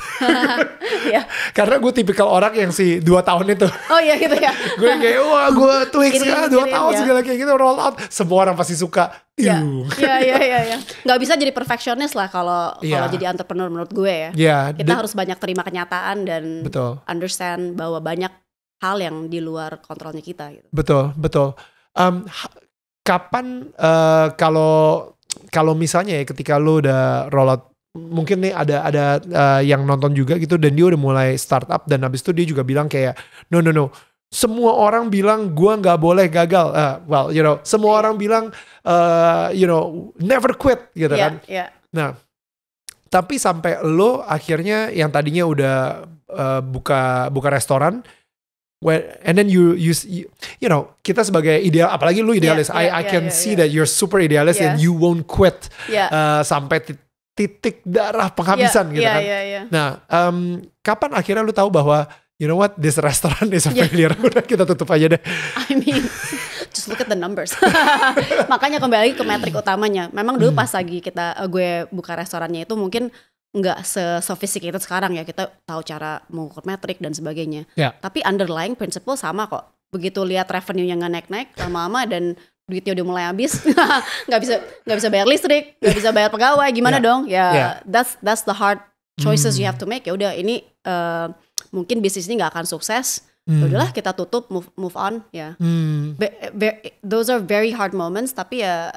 yeah. Karena gue tipikal orang yang si dua tahun itu. Oh iya gitu ya. gue kayak wah gue tweak sekarang dua tahun ya. segala kayak gitu roll out. Semua orang pasti suka. Iya iya iya. iya. iya. Gak bisa jadi perfectionist lah kalau yeah. kalau jadi entrepreneur menurut gue ya. Iya. Yeah, Kita harus banyak terima kenyataan dan Betul. understand bahwa banyak hal yang di luar kontrolnya kita gitu. Betul, betul. Um, kapan uh, kalau misalnya ya ketika lu udah roll out mungkin nih ada ada uh, yang nonton juga gitu dan dia udah mulai startup dan habis itu dia juga bilang kayak no no no semua orang bilang gua nggak boleh gagal uh, well you know semua iya. orang bilang uh, you know never quit gitu yeah, kan yeah. nah tapi sampai lo akhirnya yang tadinya udah uh, buka buka restoran When, and then you, you you know kita sebagai ideal apalagi lu idealis yeah, I yeah, I can yeah, yeah, see yeah. that you're super idealis yeah. and you won't quit yeah. uh, sampai titik darah penghabisan yeah, gitu yeah, kan. Yeah, yeah. Nah, um, kapan akhirnya lu tahu bahwa you know what this restaurant is a failure udah kita tutup aja deh. I mean just look at the numbers. Makanya kembali ke metrik utamanya. Memang dulu hmm. pas lagi kita uh, gue buka restorannya itu mungkin nggak sophisticated sekarang ya kita tahu cara mengukur metrik dan sebagainya. Yeah. Tapi underlying principle sama kok. Begitu lihat revenue yang nggak naik-naik lama-lama dan duitnya udah mulai habis, nggak bisa nggak bisa bayar listrik, nggak bisa bayar pegawai, gimana yeah. dong? Ya yeah, that's that's the hard choices mm. you hmm. have to make. Ya udah ini uh, mungkin bisnis ini nggak akan sukses. Mm. Udahlah kita tutup move move on ya. Yeah. Mm. those are very hard moments tapi ya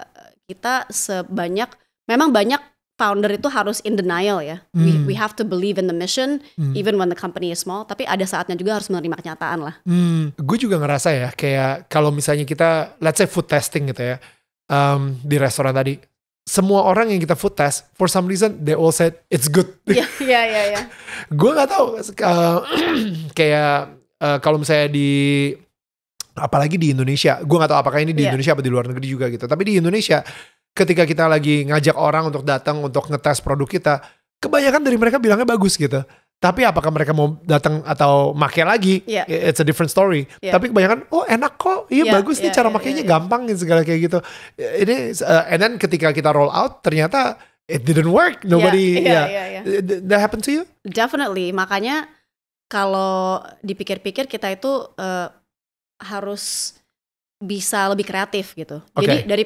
kita sebanyak memang banyak founder itu harus in denial ya. Hmm. We we have to believe in the mission hmm. even when the company is small. Tapi ada saatnya juga harus menerima kenyataan lah. Hmm. Gue juga ngerasa ya kayak kalau misalnya kita let's say food testing gitu ya um, di restoran tadi. Semua orang yang kita food test, for some reason they all said it's good. Iya iya iya. iya. Gue nggak tahu uh, kayak uh, kalau misalnya di apalagi di Indonesia, gue nggak tahu apakah ini di yeah. Indonesia atau di luar negeri juga gitu. Tapi di Indonesia ketika kita lagi ngajak orang untuk datang untuk ngetes produk kita, kebanyakan dari mereka bilangnya bagus gitu. Tapi apakah mereka mau datang atau make lagi? Yeah. It's a different story. Yeah. Tapi kebanyakan oh enak kok, iya yeah, bagus yeah, nih iya, cara iya, makainya yeah, iya. gampang yeah. segala kayak gitu. Ini uh, and then ketika kita roll out ternyata it didn't work. Nobody yeah, yeah, yeah. yeah, yeah. that happened to you? Definitely. Makanya kalau dipikir-pikir kita itu uh, harus bisa lebih kreatif gitu. Okay. Jadi dari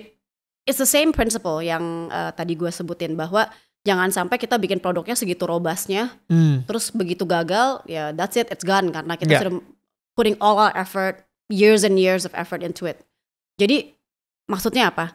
it's the same principle yang uh, tadi gue sebutin bahwa jangan sampai kita bikin produknya segitu robasnya, hmm. terus begitu gagal ya yeah, that's it it's gone karena kita yeah. sudah putting all our effort years and years of effort into it. Jadi maksudnya apa?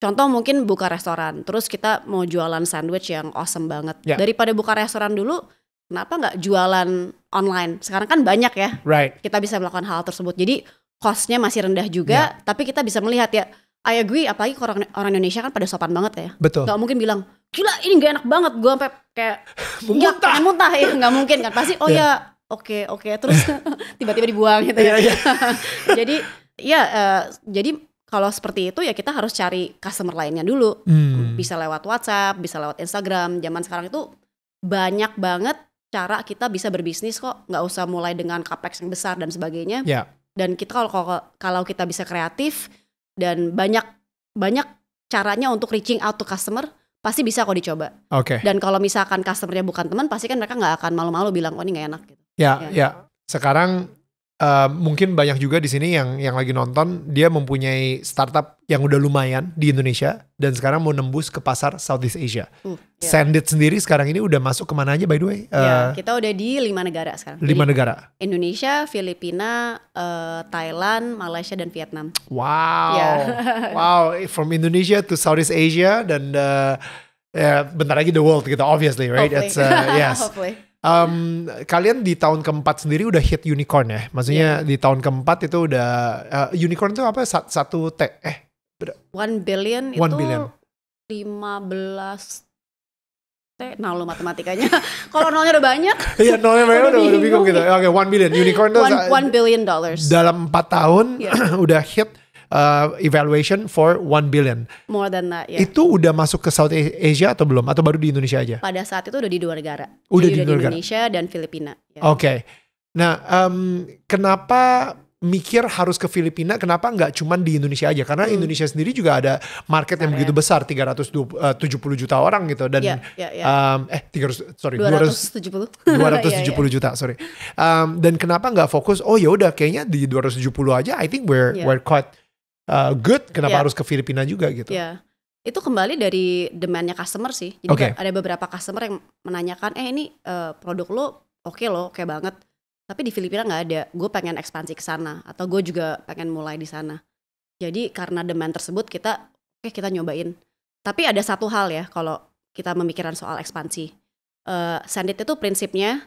Contoh mungkin buka restoran, terus kita mau jualan sandwich yang awesome banget. Yeah. Daripada buka restoran dulu, kenapa nggak jualan online? Sekarang kan banyak ya. Right. Kita bisa melakukan hal tersebut. Jadi costnya masih rendah juga, yeah. tapi kita bisa melihat ya I agree, apalagi orang orang Indonesia kan pada sopan banget ya. Betul. Gak mungkin bilang, gila ini gak enak banget, gue sampai kayak muntah. Ya, kayak muntah ya, gak mungkin kan. Pasti, oh yeah. ya, iya, oke okay, oke, okay. terus tiba-tiba dibuang gitu ya. Iya, iya. jadi ya, uh, jadi kalau seperti itu ya kita harus cari customer lainnya dulu. Hmm. Bisa lewat WhatsApp, bisa lewat Instagram. Zaman sekarang itu banyak banget cara kita bisa berbisnis kok. Gak usah mulai dengan capex yang besar dan sebagainya. Yeah. Dan kita kalau kalau kita bisa kreatif dan banyak banyak caranya untuk reaching out to customer pasti bisa kok dicoba. Oke. Okay. Dan kalau misalkan customernya bukan teman, pasti kan mereka nggak akan malu-malu bilang, oh ini nggak enak gitu. Ya, ya, ya. Sekarang Uh, mungkin banyak juga di sini yang yang lagi nonton dia mempunyai startup yang udah lumayan di Indonesia dan sekarang mau nembus ke pasar Southeast Asia. Uh, yeah. Sandit sendiri sekarang ini udah masuk kemana aja by the way? Uh, ya, eh, yeah, kita udah di lima negara sekarang. Lima negara. Indonesia, Filipina, uh, Thailand, Malaysia dan Vietnam. Wow, yeah. wow, from Indonesia to Southeast Asia dan uh, ya, bentar lagi the world gitu obviously right? Hopefully. It's uh, yes. Hopefully. Um, kalian di tahun keempat sendiri udah hit unicorn ya? Maksudnya yeah. di tahun keempat itu udah uh, unicorn itu apa? Sat, satu t eh one billion one itu billion. 15 T, nah lo matematikanya. Kalau nolnya udah banyak. Iya, nolnya banyak udah, udah bingung gitu. Oke, okay, one billion. Unicorn itu one, one billion dollars. Dalam empat tahun yeah. Iya. udah hit uh, evaluation for 1 billion. More than that, Yeah. Itu udah masuk ke South Asia atau belum? Atau baru di Indonesia aja? Pada saat itu udah di dua negara. Udah di udah dua di negara. Indonesia dan Filipina. Ya. Oke. Okay. Nah, um, kenapa mikir harus ke Filipina kenapa nggak cuman di Indonesia aja karena hmm. Indonesia sendiri juga ada market yang begitu ratus besar eh, 370 juta orang gitu dan yeah, yeah, yeah. Ya. Um, eh 300 sorry 270 270 yeah, yeah. juta sorry um, dan kenapa nggak fokus oh ya udah kayaknya di 270 aja I think we're yeah. we're quite uh, good, kenapa yeah. harus ke Filipina juga gitu? Yeah. Itu kembali dari demandnya customer sih. Jadi okay. ada beberapa customer yang menanyakan, eh ini uh, produk lo oke okay lo, oke okay banget. Tapi di Filipina nggak ada. Gue pengen ekspansi ke sana atau gue juga pengen mulai di sana. Jadi karena demand tersebut kita oke okay, kita nyobain. Tapi ada satu hal ya kalau kita memikirkan soal ekspansi. Uh, Sandit itu prinsipnya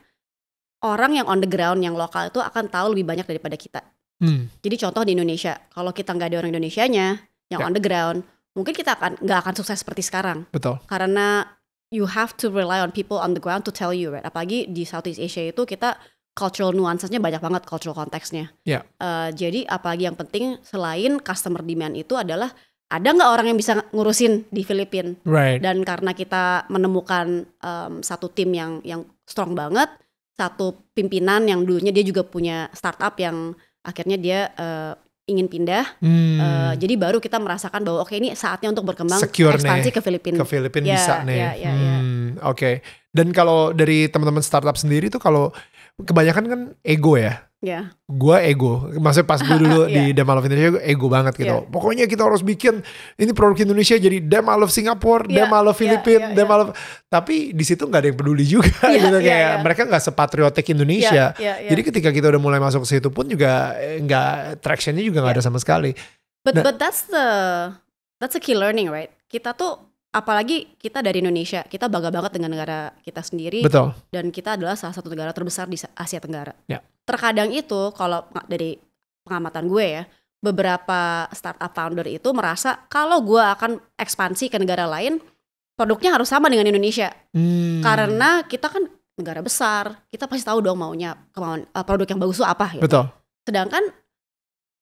orang yang on the ground yang lokal itu akan tahu lebih banyak daripada kita Hmm. Jadi contoh di Indonesia, kalau kita nggak ada orang Indonesia-nya yang yeah. on the ground, mungkin kita akan nggak akan sukses seperti sekarang. Betul. Karena you have to rely on people on the ground to tell you, right? Apalagi di Southeast Asia itu kita cultural nuansanya banyak banget cultural konteksnya. Yeah. Ya. Uh, jadi apalagi yang penting selain customer demand itu adalah ada nggak orang yang bisa ngurusin di Filipina? Right. Dan karena kita menemukan um, satu tim yang yang strong banget, satu pimpinan yang dulunya dia juga punya startup yang akhirnya dia uh, ingin pindah. Hmm. Uh, jadi baru kita merasakan bahwa oke okay, ini saatnya untuk berkembang Secure ekspansi nih. ke Filipina. Ke Filipina ya, bisa nih. Ya, ya, ya. hmm, ya. Oke. Okay. Dan kalau dari teman-teman startup sendiri tuh kalau kebanyakan kan ego ya. Yeah. Gue ego, maksudnya pas gue dulu yeah. di Dem Love Indonesia gue ego banget gitu. Yeah. Pokoknya kita harus bikin ini produk Indonesia jadi Dem Love Singapore, yeah. Dem Love ya, Filipina, ya, yeah, ya. yeah, yeah. Love. Tapi di situ nggak ada yang peduli juga yeah, gitu yeah, kayak yeah. mereka nggak sepatriotik Indonesia. Yeah, yeah, yeah. Jadi ketika kita udah mulai masuk ke situ pun juga eh, nggak tractionnya juga nggak yeah. ada sama sekali. But nah, but that's the that's a key learning right. Kita tuh apalagi kita dari Indonesia, kita bangga banget dengan negara kita sendiri. Betul. Dan kita adalah salah satu negara terbesar di Asia Tenggara. Ya. Terkadang itu kalau dari pengamatan gue ya, beberapa startup founder itu merasa kalau gue akan ekspansi ke negara lain, produknya harus sama dengan Indonesia. Hmm. Karena kita kan negara besar, kita pasti tahu dong maunya kemauan eh, produk yang bagus itu apa gitu. Betul. Sedangkan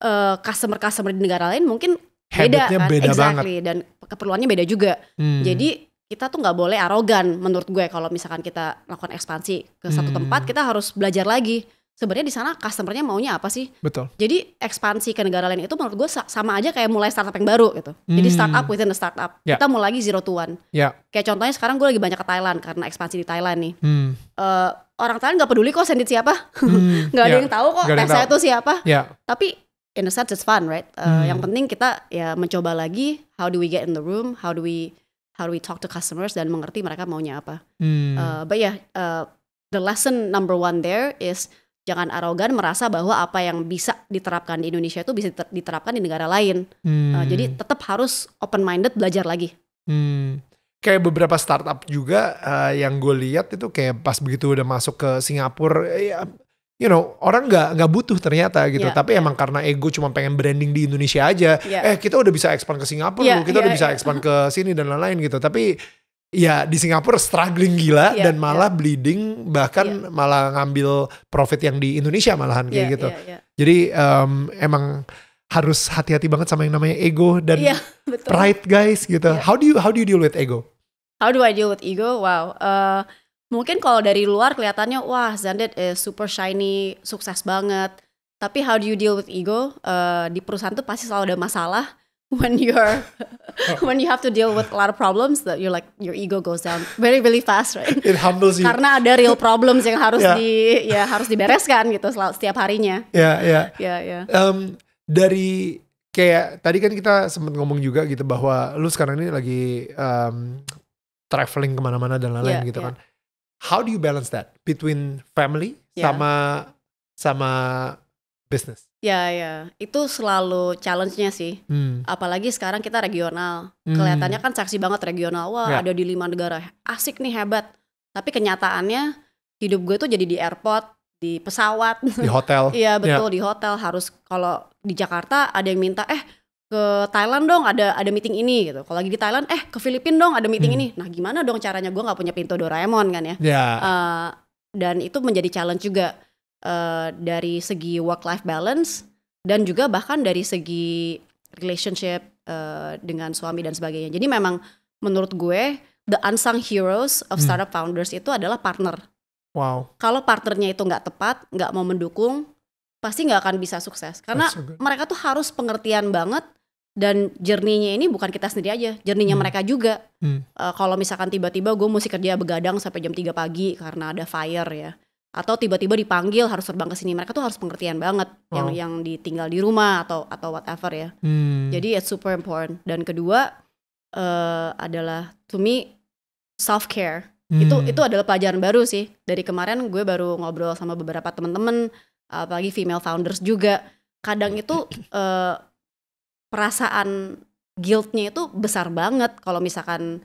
eh, customer -customer di negara lain mungkin beda, kan? beda exactly. banget dan keperluannya beda juga hmm. jadi kita tuh nggak boleh arogan menurut gue kalau misalkan kita melakukan ekspansi ke hmm. satu tempat kita harus belajar lagi sebenarnya di sana customernya maunya apa sih betul jadi ekspansi ke negara lain itu menurut gue sama aja kayak mulai startup yang baru gitu hmm. jadi startup within the startup yeah. kita mulai lagi zero to one yeah. kayak contohnya sekarang gue lagi banyak ke Thailand karena ekspansi di Thailand nih hmm. uh, orang Thailand nggak peduli kok sendit siapa hmm. nggak hmm. yeah. ada ya. yang tahu kok tes saya itu siapa yeah. tapi in a sense it's fun right uh, hmm. yang penting kita ya mencoba lagi how do we get in the room how do we how do we talk to customers dan mengerti mereka maunya apa hmm. uh, but yeah, uh, the lesson number one there is jangan arogan merasa bahwa apa yang bisa diterapkan di Indonesia itu bisa diterapkan di negara lain uh, hmm. uh, jadi tetap harus open minded belajar lagi hmm kayak beberapa startup juga uh, yang gue lihat itu kayak pas begitu udah masuk ke Singapura ya, you know orang nggak nggak butuh ternyata gitu yeah, tapi yeah. emang karena ego cuma pengen branding di Indonesia aja yeah. eh kita udah bisa expand ke Singapura yeah, kita yeah, udah bisa yeah. expand ke sini dan lain-lain gitu tapi ya di Singapura struggling gila yeah, dan malah yeah. bleeding bahkan yeah. malah ngambil profit yang di Indonesia malahan kayak yeah, gitu yeah, yeah. jadi um, emang harus hati-hati banget sama yang namanya ego dan yeah, pride guys gitu yeah. how do you how do you deal with ego how do I deal with ego wow uh, mungkin kalau dari luar kelihatannya wah Zandet eh, super shiny, sukses banget. Tapi how do you deal with ego? Uh, di perusahaan tuh pasti selalu ada masalah. When you're when you have to deal with a lot of problems, that you're like your ego goes down very really fast, right? It humbles you. Karena ada real problems yang harus yeah. di ya harus dibereskan gitu setiap harinya. Ya, ya. Ya, dari kayak tadi kan kita sempat ngomong juga gitu bahwa lu sekarang ini lagi um, traveling kemana-mana dan lain-lain yeah, gitu yeah. kan how do you balance that between family yeah. sama sama business? Ya ya, itu selalu challenge-nya sih. Hmm. Apalagi sekarang kita regional. Hmm. Kelihatannya kan saksi banget regional. Wah, yeah. ada di lima negara. Asik nih hebat. Tapi kenyataannya hidup gue tuh jadi di airport, di pesawat, di hotel. Iya, betul yeah. di hotel harus kalau di Jakarta ada yang minta, "Eh, ke Thailand dong ada ada meeting ini gitu. Kalau lagi di Thailand, eh ke Filipina dong ada meeting hmm. ini. Nah gimana dong caranya gue nggak punya pintu Doraemon kan ya? Yeah. Ya. Uh, dan itu menjadi challenge juga uh, dari segi work life balance dan juga bahkan dari segi relationship uh, dengan suami dan sebagainya. Jadi memang menurut gue the unsung heroes of hmm. startup founders itu adalah partner. Wow. Kalau partnernya itu nggak tepat, nggak mau mendukung, pasti nggak akan bisa sukses. Karena so mereka tuh harus pengertian banget dan jerninya ini bukan kita sendiri aja, jerninya hmm. mereka juga. Hmm. Uh, kalau misalkan tiba-tiba gue mesti kerja begadang sampai jam 3 pagi karena ada fire ya, atau tiba-tiba dipanggil harus terbang ke sini, mereka tuh harus pengertian banget wow. yang yang ditinggal di rumah atau atau whatever ya. Hmm. Jadi it's super important. Dan kedua uh, adalah to me self care. Hmm. Itu itu adalah pelajaran baru sih. Dari kemarin gue baru ngobrol sama beberapa teman-teman, apalagi female founders juga. Kadang itu uh, perasaan guiltnya itu besar banget kalau misalkan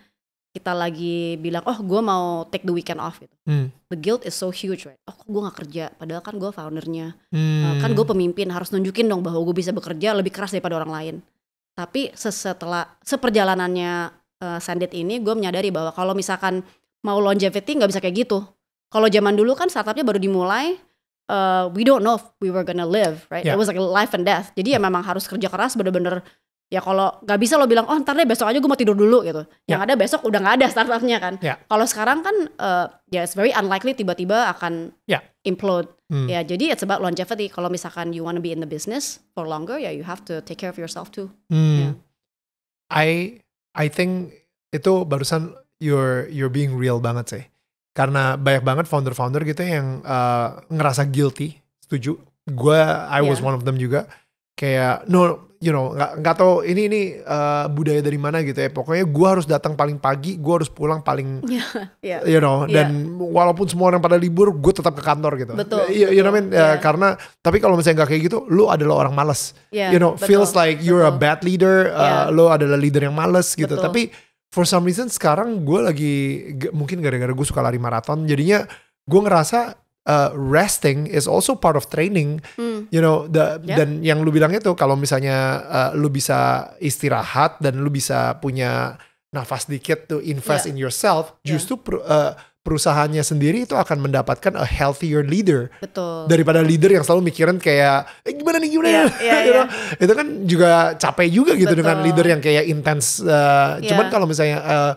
kita lagi bilang oh gue mau take the weekend off gitu hmm. the guilt is so huge right oh gue nggak kerja padahal kan gue foundernya hmm. kan gue pemimpin harus nunjukin dong bahwa gue bisa bekerja lebih keras daripada orang lain tapi setelah seperjalanannya uh, Sandit ini gue menyadari bahwa kalau misalkan mau longevity nggak bisa kayak gitu kalau zaman dulu kan startupnya baru dimulai uh, we don't know if we were gonna live, right? Yeah. It was like life and death. Jadi ya hmm. memang harus kerja keras bener-bener ya kalau nggak bisa lo bilang oh ntar deh besok aja gue mau tidur dulu gitu yeah. yang ada besok udah nggak ada startupnya kan yeah. kalau sekarang kan uh, ya it's very unlikely tiba-tiba akan yeah. implode hmm. ya jadi it's about longevity kalau misalkan you wanna be in the business for longer ya you have to take care of yourself too hmm. yeah. I I think itu barusan you're you're being real banget sih karena banyak banget founder-founder gitu ya yang uh, ngerasa guilty setuju gue I was one of them juga kayak no you know nggak nggak tahu ini ini uh, budaya dari mana gitu ya pokoknya gue harus datang paling pagi gue harus pulang paling yeah, you know yeah. dan walaupun semua orang pada libur gue tetap ke kantor gitu betul you, you betul, know I mean ya, yeah. uh, karena tapi kalau misalnya nggak kayak gitu lu adalah orang malas yeah, you know betul, feels like you're betul. a bad leader uh, yeah. lu adalah leader yang malas gitu betul. tapi for some reason sekarang gue lagi mungkin gara-gara gue suka lari maraton jadinya gue ngerasa uh, resting is also part of training hmm. you know the, yeah. dan yang lu bilang itu kalau misalnya uh, lu bisa istirahat dan lu bisa punya nafas dikit to invest yeah. in yourself justru yeah. uh, perusahaannya sendiri itu akan mendapatkan a healthier leader Betul. daripada leader yang selalu mikirin kayak eh, gimana nih gimana yeah, yeah, you know? yeah. itu kan juga capek juga gitu Betul. dengan leader yang kayak intens uh, eh, yeah. cuman kalau misalnya uh,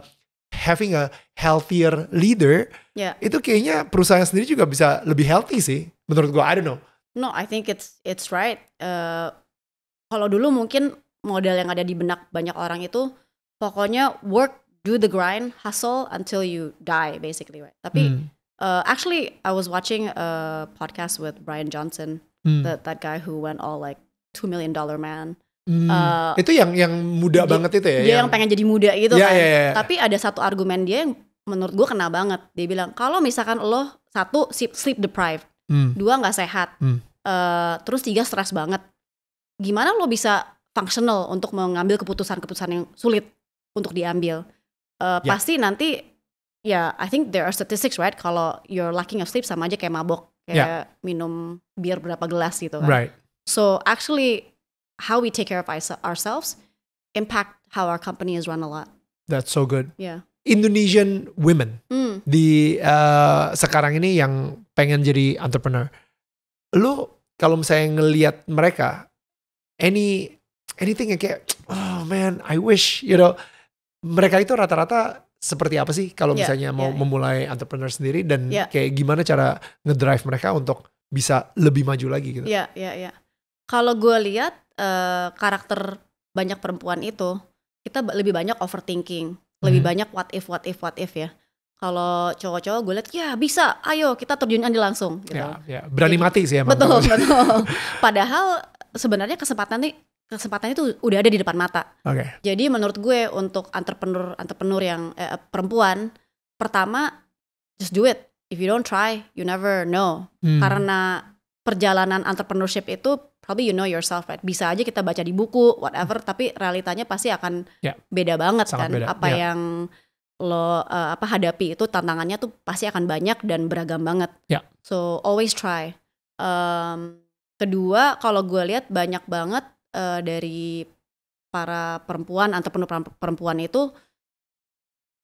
having a healthier leader yeah. itu kayaknya perusahaan sendiri juga bisa lebih healthy sih menurut gua I don't know no I think it's it's right uh, kalau dulu mungkin model yang ada di benak banyak orang itu pokoknya work do the grind, hustle until you die, basically, right? Tapi mm. uh, actually, I was watching a podcast with Brian Johnson, mm. the, that guy who went all like two million dollar man. Mm. Uh, itu yang yang muda dia, banget itu ya? Dia yang, yang pengen jadi muda gitu yeah, kan. Yeah, yeah. Ya. Tapi ada satu argumen dia yang menurut gue kena banget. Dia bilang kalau misalkan lo satu sleep, sleep deprived, mm. dua nggak sehat, mm. uh, terus tiga stres banget. Gimana lo bisa functional untuk mengambil keputusan-keputusan yang sulit untuk diambil? uh, eh, yeah. pasti nanti ya yeah, I think there are statistics right kalau you're lacking of sleep sama aja kayak mabok ya. kayak yeah. minum bir berapa gelas gitu kan. Right. So actually how we take care of ourselves impact how our company is run a lot. That's so good. Yeah. Indonesian women mm. di uh, sekarang ini yang pengen jadi entrepreneur. lo kalau misalnya ngelihat mereka any anything yang kayak oh man I wish you know mereka itu rata-rata seperti apa sih kalau yeah, misalnya mau yeah, ya. memulai entrepreneur sendiri dan yeah. kayak gimana cara ngedrive mereka untuk bisa lebih maju lagi gitu. Iya, yeah, iya, iya. Kalau gue lihat uh, karakter banyak perempuan itu kita lebih banyak overthinking, hmm. lebih mhm. banyak what if, what if, what if ya. Kalau cowok-cowok gue lihat ya bisa, ayo kita terjun aja langsung. Gitu. Ya, ya. berani Jadi, mati sih ya, Betul, betul. Padahal sebenarnya kesempatan nih kesempatannya itu udah ada di depan mata. Okay. Jadi menurut gue untuk entrepreneur entrepreneur yang eh, perempuan pertama just do it. If you don't try, you never know. Hmm. Karena perjalanan entrepreneurship itu probably you know yourself right. Bisa aja kita baca di buku whatever tapi realitanya pasti akan yeah. beda banget Sangat kan beda. apa yeah. yang lo uh, apa hadapi itu tantangannya tuh pasti akan banyak dan beragam banget. Yeah. So always try. Um, kedua kalau gue lihat banyak banget uh, dari para perempuan entrepreneur perempuan itu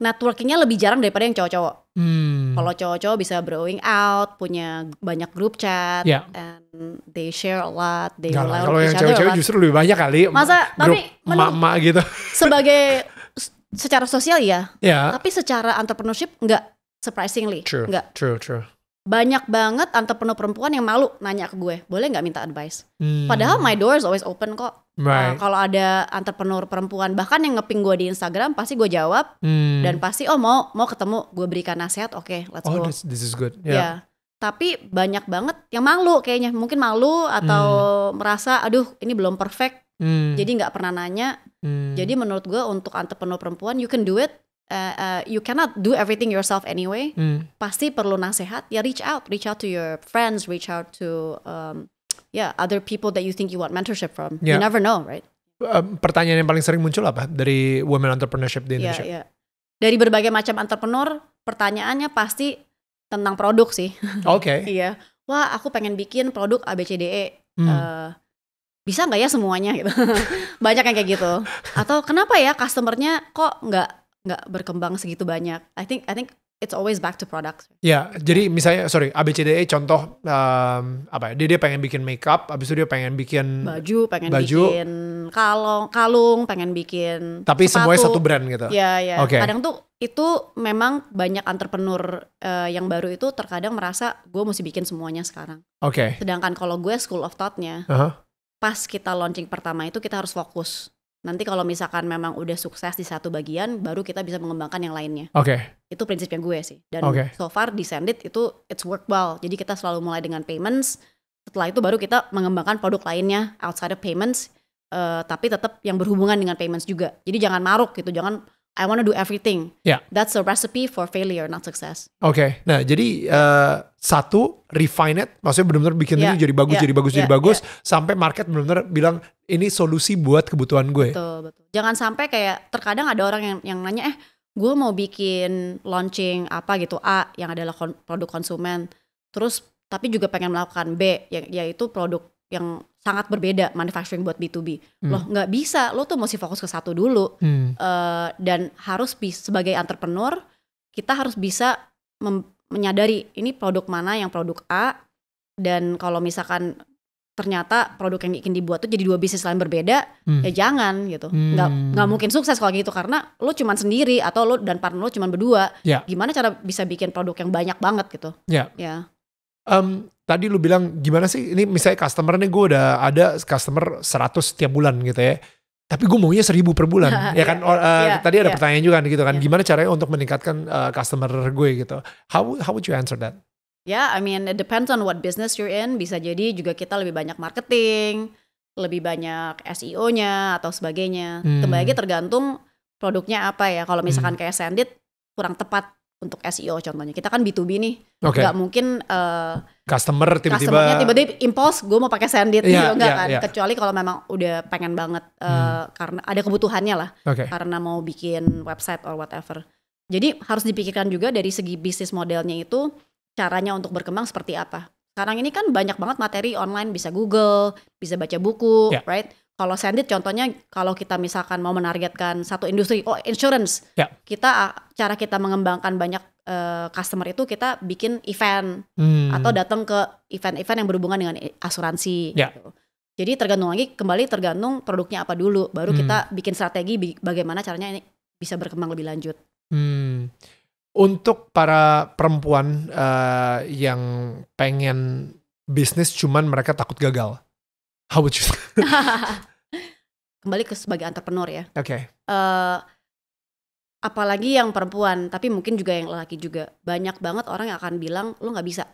networkingnya lebih jarang daripada yang cowok-cowok. Hmm. Kalau cowok-cowok bisa growing out, punya banyak grup chat, yeah. and they share a lot, they Gak rely on Kalau yang cowok-cowok justru lebih banyak kali. Masa grup tapi emak-emak gitu. Sebagai secara sosial iya. ya, yeah. tapi secara entrepreneurship enggak surprisingly. True. Enggak. True, true banyak banget entrepreneur perempuan yang malu nanya ke gue, boleh nggak minta advice? Hmm. Padahal my door is always open kok. Nah, right. Uh, kalau ada entrepreneur perempuan bahkan yang ngeping gue di Instagram pasti gue jawab hmm. dan pasti oh mau mau ketemu gue berikan nasihat, oke okay, let's oh, go. This, this is good. Yeah. yeah. Tapi banyak banget yang malu kayaknya, mungkin malu atau hmm. merasa aduh ini belum perfect, hmm. jadi nggak pernah nanya. Hmm. Jadi menurut gue untuk entrepreneur perempuan you can do it, Uh, you cannot do everything yourself anyway. Mm. Pasti perlu nasihat. Ya reach out, reach out to your friends, reach out to um, yeah other people that you think you want mentorship from. Yeah. You never know, right? Uh, pertanyaan yang paling sering muncul apa dari women entrepreneurship di ya, Indonesia? Yeah, yeah. Dari berbagai macam entrepreneur, pertanyaannya pasti tentang produk sih. Oke. Okay. iya. Wah, aku pengen bikin produk ABCDE. Hmm. Uh, bisa nggak ya semuanya gitu banyak yang kayak gitu atau kenapa ya customernya kok nggak nggak berkembang segitu banyak. I think I think it's always back to products. Ya, yeah, jadi misalnya sorry ABCDE contoh um, apa ya? Dia dia pengen bikin makeup, abis itu dia pengen bikin baju, pengen baju. bikin kalung, kalung, pengen bikin Tapi sepatu. semuanya satu brand gitu. Iya, yeah, iya. Yeah. Okay. Kadang tuh itu memang banyak entrepreneur uh, yang baru itu terkadang merasa gue mesti bikin semuanya sekarang. Oke. Okay. Sedangkan kalau gue school of thoughtnya, uh -huh. pas kita launching pertama itu kita harus fokus Nanti kalau misalkan memang udah sukses di satu bagian, baru kita bisa mengembangkan yang lainnya. Oke. Okay. Itu prinsipnya gue sih. Dan okay. so far di Descended itu it's work well. Jadi kita selalu mulai dengan payments. Setelah itu baru kita mengembangkan produk lainnya outside of payments. Uh, tapi tetap yang berhubungan dengan payments juga. Jadi jangan maruk gitu, jangan I want to do everything. Yeah. That's a recipe for failure, not success. Oke. Okay. Nah, jadi uh, satu refine it, maksudnya benar-benar bikin yeah. ini jadi bagus, yeah. jadi bagus, yeah. jadi bagus, yeah. sampai market benar-benar bilang ini solusi buat kebutuhan gue. Betul, betul. Jangan sampai kayak terkadang ada orang yang yang nanya, eh, gue mau bikin launching apa gitu A yang adalah kon produk konsumen, terus tapi juga pengen melakukan B, ya, yaitu produk yang sangat berbeda manufacturing buat B2B. Hmm. Loh nggak bisa, lo tuh mesti fokus ke satu dulu. Hmm. Uh, dan harus sebagai entrepreneur kita harus bisa menyadari ini produk mana yang produk A dan kalau misalkan ternyata produk yang ingin dibuat tuh jadi dua bisnis lain berbeda hmm. ya jangan gitu hmm. nggak nggak mungkin sukses kalau gitu karena lo cuman sendiri atau lo dan partner lo cuman berdua yeah. gimana cara bisa bikin produk yang banyak banget gitu ya yeah. Ya. yeah. um, tadi lu bilang gimana sih ini misalnya customer nih gue udah ada customer 100 setiap bulan gitu ya tapi gue maunya seribu per bulan ya kan yeah, uh, yeah, tadi ada yeah. pertanyaan juga kan gitu kan yeah. gimana caranya untuk meningkatkan uh, customer gue gitu how how would you answer that ya yeah, I mean it depends on what business you're in bisa jadi juga kita lebih banyak marketing lebih banyak SEO-nya atau sebagainya hmm. kembali lagi tergantung produknya apa ya kalau hmm. misalkan hmm. kayak sendit kurang tepat untuk SEO contohnya kita kan B2B nih okay. nggak mungkin uh, customer tiba-tiba tiba-tiba impulse gue mau pakai sandit yeah, gitu enggak iya, yeah, kan yeah. kecuali kalau memang udah pengen banget uh, karena ada kebutuhannya lah okay. karena mau bikin website or whatever jadi harus dipikirkan juga dari segi bisnis modelnya itu caranya untuk berkembang seperti apa sekarang ini kan banyak banget materi online bisa Google bisa baca buku yeah. right kalau sandit contohnya kalau kita misalkan mau menargetkan satu industri oh insurance yeah. kita cara kita mengembangkan banyak Eh, customer itu kita bikin event hmm. atau datang ke event-event yang berhubungan dengan asuransi. Yeah. Gitu. Jadi tergantung lagi kembali tergantung produknya apa dulu, baru hmm. kita bikin strategi bagaimana caranya ini bisa berkembang lebih lanjut. Hmm. Untuk para perempuan uh, yang pengen bisnis cuman mereka takut gagal, how would you? kembali ke sebagai entrepreneur ya. Oke. Okay. Uh, eh, apalagi yang perempuan tapi mungkin juga yang laki juga banyak banget orang yang akan bilang lo nggak bisa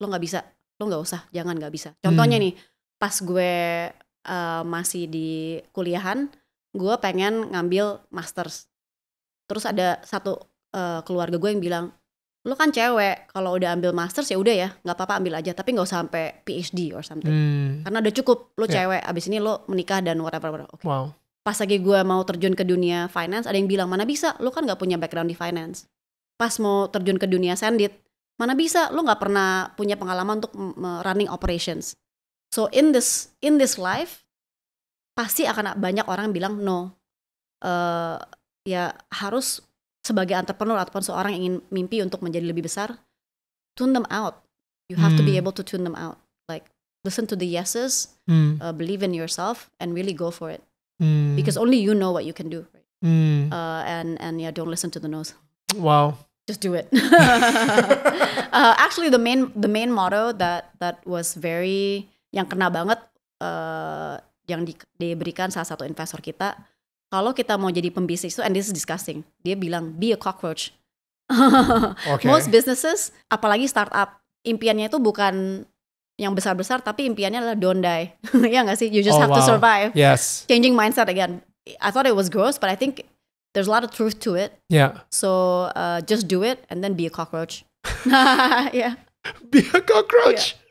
lo nggak bisa lo nggak usah jangan nggak bisa contohnya hmm. nih pas gue uh, masih di kuliahan gue pengen ngambil masters terus ada satu uh, keluarga gue yang bilang lo kan cewek kalau udah ambil masters ya udah ya nggak apa-apa ambil aja tapi nggak usah sampai PhD or something hmm. karena udah cukup lo yeah. cewek abis ini lo menikah dan whatever, whatever. Okay. wow pas lagi gue mau terjun ke dunia finance ada yang bilang mana bisa lu kan gak punya background di finance pas mau terjun ke dunia sendit, mana bisa lu gak pernah punya pengalaman untuk running operations so in this in this life pasti akan banyak orang bilang no uh, ya harus sebagai entrepreneur ataupun seorang yang ingin mimpi untuk menjadi lebih besar tune them out you have hmm. to be hmm. able to tune them out like listen to the yeses hmm. uh, believe in yourself and really go for it mm. because only you know what you can do. Right? Mm. Uh, and and yeah, don't listen to the nose. Wow. Just do it. uh, actually, the main the main motto that that was very yang kena banget uh, yang di, diberikan salah satu investor kita kalau kita mau jadi pembisnis itu and this is disgusting dia bilang be a cockroach okay. most businesses apalagi startup impiannya itu bukan yang besar-besar tapi impiannya adalah don't die. ya nggak sih? You just oh, have wow. to survive. Yes. Changing mindset again. I thought it was gross, but I think there's a lot of truth to it. Yeah. So uh, just do it and then be a cockroach. yeah. Be a cockroach. Yeah.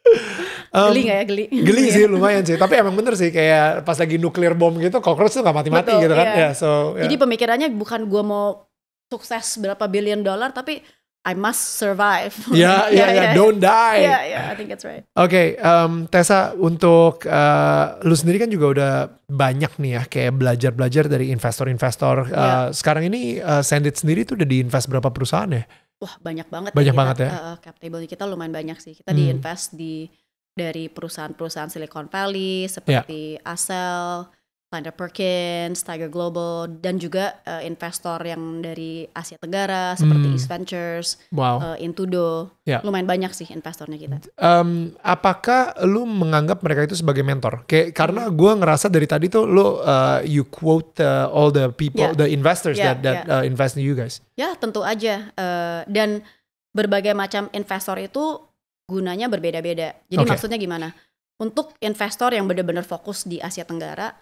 Um, geli gak ya geli? Geli sih lumayan sih, tapi emang bener sih kayak pas lagi nuklir bom gitu cockroach tuh gak mati-mati gitu kan. Yeah. Yeah, so, yeah. Jadi pemikirannya bukan gue mau sukses berapa billion dollar tapi I must survive. Ya, ya, yeah. Ya. don't die. Ya, yeah, yeah, I think that's right. Oke, okay, um, Tessa, untuk uh, lu sendiri kan juga udah banyak nih ya, kayak belajar-belajar dari investor-investor. Uh, yeah. Sekarang ini uh, Sandit sendiri tuh udah diinvest berapa perusahaan ya? Wah, banyak banget. Ya banyak ya banget kita, ya. Uh, cap table kita lumayan banyak sih. Kita hmm. diinvest di dari perusahaan-perusahaan Silicon Valley seperti yeah. Asel, Linda Perkins, Tiger Global, dan juga uh, investor yang dari Asia Tenggara seperti hmm. East Ventures, wow. uh, Intudo, yeah. lumayan banyak sih investornya kita. Um, apakah lu menganggap mereka itu sebagai mentor? Kayak karena hmm. gue ngerasa dari tadi tuh lu uh, you quote uh, all the people, yeah. the investors yeah, that that yeah. Ya. uh, invest in you guys. Ya tentu aja uh, dan berbagai macam investor itu gunanya berbeda-beda. Jadi okay. maksudnya gimana? Untuk investor yang benar-benar fokus di Asia Tenggara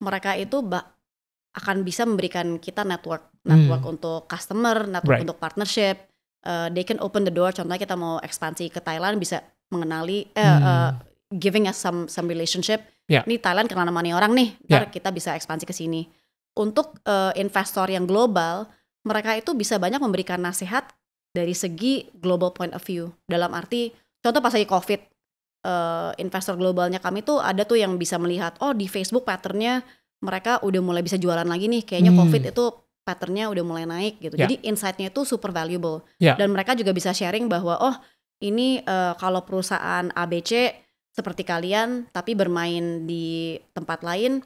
mereka itu bak akan bisa memberikan kita network, hmm. network hmm. untuk customer, network right. untuk partnership. Uh, they can open the door. Contohnya kita mau ekspansi ke Thailand bisa mengenali eh, hmm. uh, giving us some some relationship. Yeah. Ini Thailand kenal mana orang nih, ntar yeah. kita bisa ekspansi ke sini. Untuk uh, investor yang global, mereka itu bisa banyak memberikan nasihat dari segi global point of view. Dalam arti, contoh pas lagi COVID, uh, investor globalnya kami tuh ada tuh yang bisa melihat oh di Facebook patternnya mereka udah mulai bisa jualan lagi nih kayaknya hmm. COVID itu patternnya udah mulai naik gitu. Yeah. Jadi insightnya itu super valuable yeah. dan mereka juga bisa sharing bahwa oh ini uh, kalau perusahaan ABC seperti kalian tapi bermain di tempat lain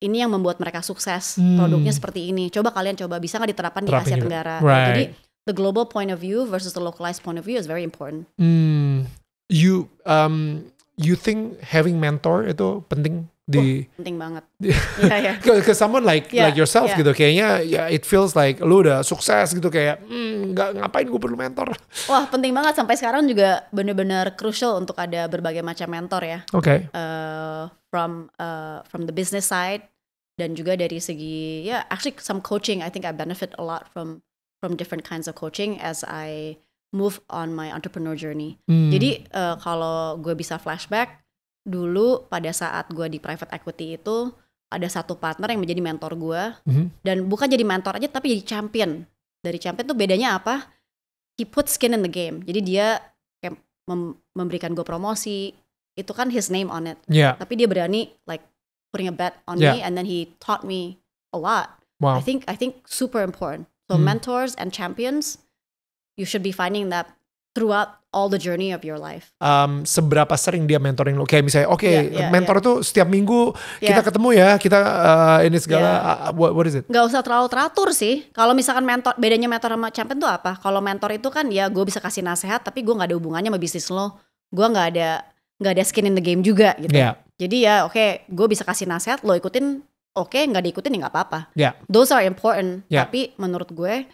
ini yang membuat mereka sukses hmm. produknya seperti ini. Coba kalian coba bisa nggak diterapkan Terapin di Asia Tenggara? Right. Jadi the global point of view versus the localized point of view is very important. Hmm you um, you think having mentor itu penting di oh, penting banget. Iya yeah, iya. Ke someone like yeah, like yourself yeah. gitu kayaknya ya yeah, it feels like lu udah sukses gitu kayak mm, nggak ngapain gue perlu mentor. Wah, penting banget sampai sekarang juga bener-bener crucial untuk ada berbagai macam mentor ya. Oke. Okay. Uh, eh, from uh, from the business side dan juga dari segi ya yeah, actually some coaching I think I benefit a lot from from different kinds of coaching as I move on my entrepreneur journey. Hmm. Jadi uh, kalau gue bisa flashback dulu pada saat gue di private equity itu ada satu partner yang menjadi mentor gue hmm. dan bukan jadi mentor aja tapi jadi champion. Dari champion tuh bedanya apa? He put skin in the game. Jadi dia kayak mem memberikan gue promosi. Itu kan his name on it. Yeah. Tapi dia berani like putting a bet on yeah. me and then he taught me a lot. Wow. I think I think super important. So hmm. mentors and champions you should be finding that throughout all the journey of your life. Um, seberapa sering dia mentoring lo? Kayak misalnya, oke, okay, yeah, yeah, mentor yeah. itu setiap minggu yeah. kita ketemu ya, kita uh, ini segala, yeah. uh, what, what is it? Gak usah terlalu teratur sih. Kalau misalkan mentor, bedanya mentor sama champion tuh apa? Kalau mentor itu kan ya gue bisa kasih nasihat, tapi gue gak ada hubungannya sama bisnis lo. Gue gak ada gak ada skin in the game juga gitu. Yeah. Jadi ya oke, okay, gue bisa kasih nasihat, lo ikutin, oke, okay, nggak diikutin ya nggak apa-apa. Yeah. Those are important. Yeah. Tapi menurut gue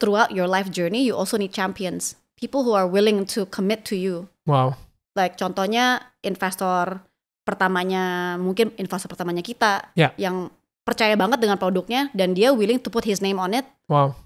throughout your life journey, you also need champions, people who are willing to commit to you. Wow. Like contohnya investor pertamanya mungkin investor pertamanya kita yeah. yang percaya banget dengan produknya dan dia willing to put his name on it. Wow.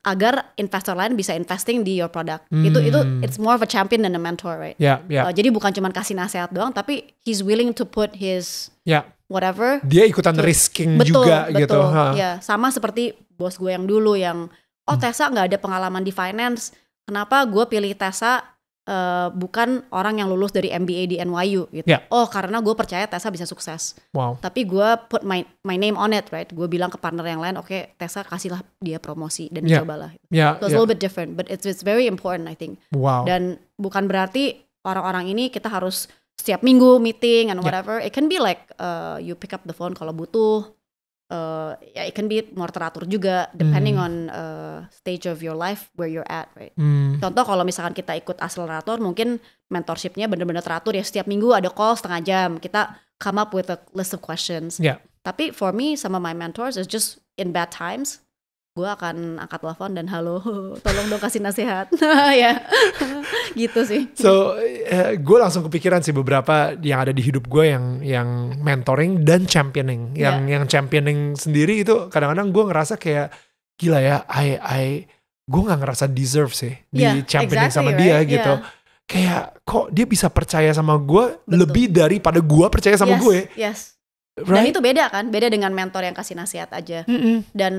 agar investor lain bisa investing di your product. Mm. Itu itu hmm. it's more of a champion than a mentor, right? Yeah, yeah. Uh, jadi bukan cuma kasih nasihat doang, tapi he's willing to put his yeah. whatever. Dia ikutan to, risking betul, juga betul, gitu. Betul. Ya, sama seperti bos gue yang dulu yang oh hmm. Tessa nggak ada pengalaman di finance kenapa gue pilih Tessa Uh, bukan orang yang lulus dari MBA di NYU gitu. Yeah. Oh karena gue percaya Tessa bisa sukses. Wow. Tapi gue put my my name on it, right? Gue bilang ke partner yang lain, oke okay, Tessa kasihlah dia promosi dan yeah. cobalah. Gitu. Yeah, so it's yeah. a ya. little bit different, but it's it's very important I think. Wow. Dan bukan berarti orang-orang ini kita harus setiap minggu meeting and ya. whatever. Yeah. It can be like uh, you pick up the phone kalau butuh uh, ya yeah, it can be more teratur juga depending hmm. on uh, stage of your life where you're at right hmm. contoh kalau misalkan kita ikut akselerator mungkin mentorshipnya bener-bener teratur ya setiap minggu ada call setengah jam kita come up with a list of questions yeah. tapi for me sama my mentors is just in bad times gue akan angkat telepon dan halo tolong dong kasih nasihat nah, ya gitu sih so eh, gue langsung kepikiran sih beberapa yang ada di hidup gue yang yang mentoring dan championing ya. yang yeah. yang championing sendiri itu kadang-kadang gue ngerasa kayak gila ya I I gue nggak ngerasa deserve sih di yeah, championing exactly, sama right? dia gitu ya. kayak kok dia bisa percaya sama gue lebih daripada gue percaya sama yes, gue. Yes. Right? Dan itu beda kan, beda dengan mentor yang kasih nasihat aja. Mm -hmm. Dan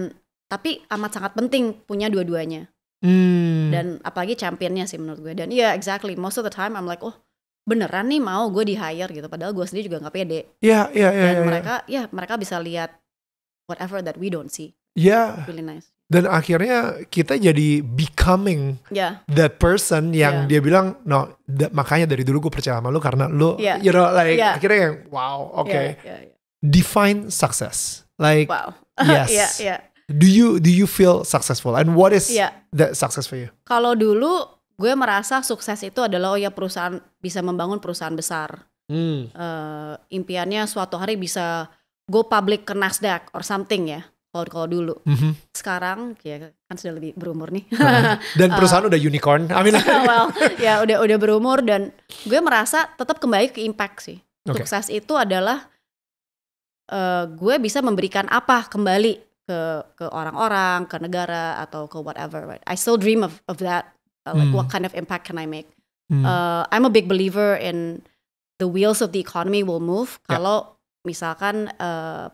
tapi amat sangat penting punya dua-duanya hmm. dan apalagi championnya sih menurut gue dan iya yeah, exactly most of the time I'm like oh beneran nih mau gue di hire gitu padahal gue sendiri juga nggak pede Iya, yeah, iya, yeah, iya. dan yeah, mereka ya yeah, mereka bisa lihat whatever that we don't see Iya. Yeah. really nice dan akhirnya kita jadi becoming yeah. that person yang yeah. dia bilang no makanya dari dulu gue percaya sama lu karena lu yeah. you know like yeah. akhirnya yang wow oke iya, okay. yeah, yeah, yeah. define success like wow yes yeah, yeah do you do you feel successful and what is yeah. that success for you? Kalau dulu gue merasa sukses itu adalah oh ya perusahaan bisa membangun perusahaan besar. Hmm. Uh, impiannya suatu hari bisa go public ke Nasdaq or something ya. Kalau kalau dulu. Mm -hmm. Sekarang ya kan sudah lebih berumur nih. Uh-huh. dan eh, perusahaan uh, udah unicorn. I mean. well, ya udah udah berumur dan gue merasa tetap kembali ke impact sih. Okay. Sukses itu adalah uh, gue bisa memberikan apa kembali ke ke orang-orang, ke negara atau ke whatever. Right? I still dream of of that. Uh, like mm. what hmm. kind of impact can I make? Mm. Uh, I'm a big believer in the wheels of the economy will move yeah. kalau misalkan uh,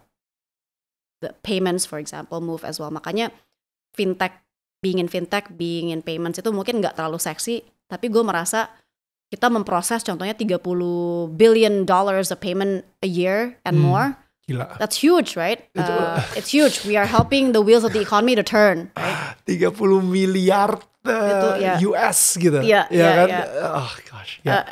the payments for example move as well. Makanya fintech being in fintech, being in payments itu mungkin nggak terlalu seksi, tapi gue merasa kita memproses contohnya 30 billion dollars of payment a year and mm. more Gila. That's huge, right? Uh, it's huge. We are helping the wheels of the economy to turn, right? 30 miliar uh, Itu, yeah. US gitu. Iya, yeah, yeah, kan? Yeah. Oh gosh. Yeah. Uh,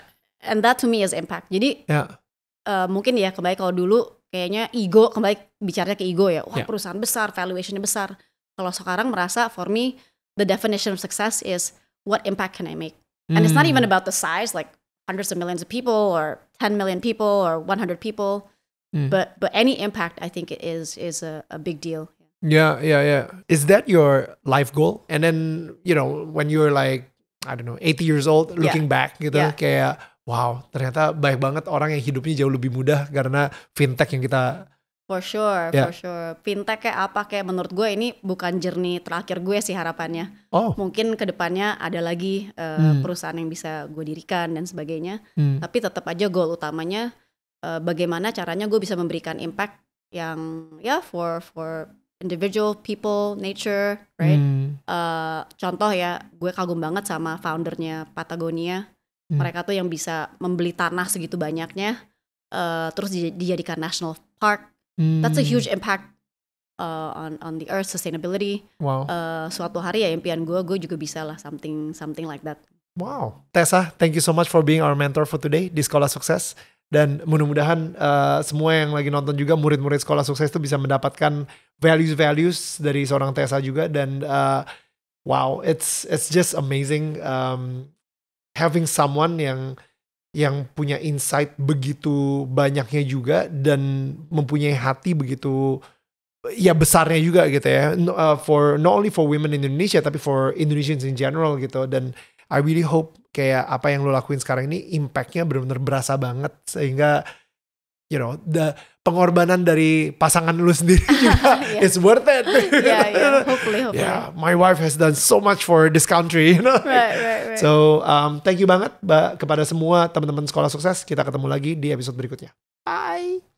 and that to me is impact. Jadi yeah. uh, mungkin ya kembali kalau dulu kayaknya ego kembali bicaranya ke ego ya. Wah, yeah. perusahaan besar, valuationnya besar. Kalau sekarang merasa for me the definition of success is what impact can I make? And mm. it's not hmm. even about the size like hundreds of millions of people or 10 million people or 100 people. Mm. But but any impact, I think it is is a, a big deal. Yeah, yeah, yeah. Is that your life goal? And then you know when you're like I don't know 80 years old, looking yeah. back gitu yeah. kayak wow ternyata banyak banget orang yang hidupnya jauh lebih mudah karena fintech yang kita For sure, yeah. for sure. Fintech kayak apa kayak menurut gue ini bukan jernih terakhir gue sih harapannya. Oh. Mungkin kedepannya ada lagi uh, hmm. perusahaan yang bisa gue dirikan dan sebagainya. Hmm. Tapi tetap aja goal utamanya uh, bagaimana caranya gue bisa memberikan impact yang ya yeah, for for individual people nature right hmm. uh, contoh ya gue kagum banget sama foundernya Patagonia hmm. mereka tuh yang bisa membeli tanah segitu banyaknya uh, terus dijadikan national park hmm. that's a hmm. huge impact uh, on on the earth sustainability wow. uh, suatu hari ya impian gue gue juga bisa lah something something like that Wow, Tessa, thank you so much for being our mentor for today di Sekolah Sukses dan mudah-mudahan uh, semua yang lagi nonton juga murid-murid sekolah sukses itu bisa mendapatkan values-values dari seorang Tessa juga dan uh, wow it's it's just amazing um, having someone yang yang punya insight begitu banyaknya juga dan mempunyai hati begitu ya besarnya juga gitu ya uh, for not only for women in Indonesia tapi for Indonesians in general gitu dan I really hope kayak apa yang lo lakuin sekarang ini impactnya benar-benar berasa banget sehingga you know the pengorbanan dari pasangan lu sendiri juga yeah. it's worth it. yeah, yeah, hopefully, hopefully. Yeah, my wife has done so much for this country, you know. Right, right, right. So, um, thank you banget ba kepada semua teman-teman sekolah sukses. Kita ketemu lagi di episode berikutnya. Bye.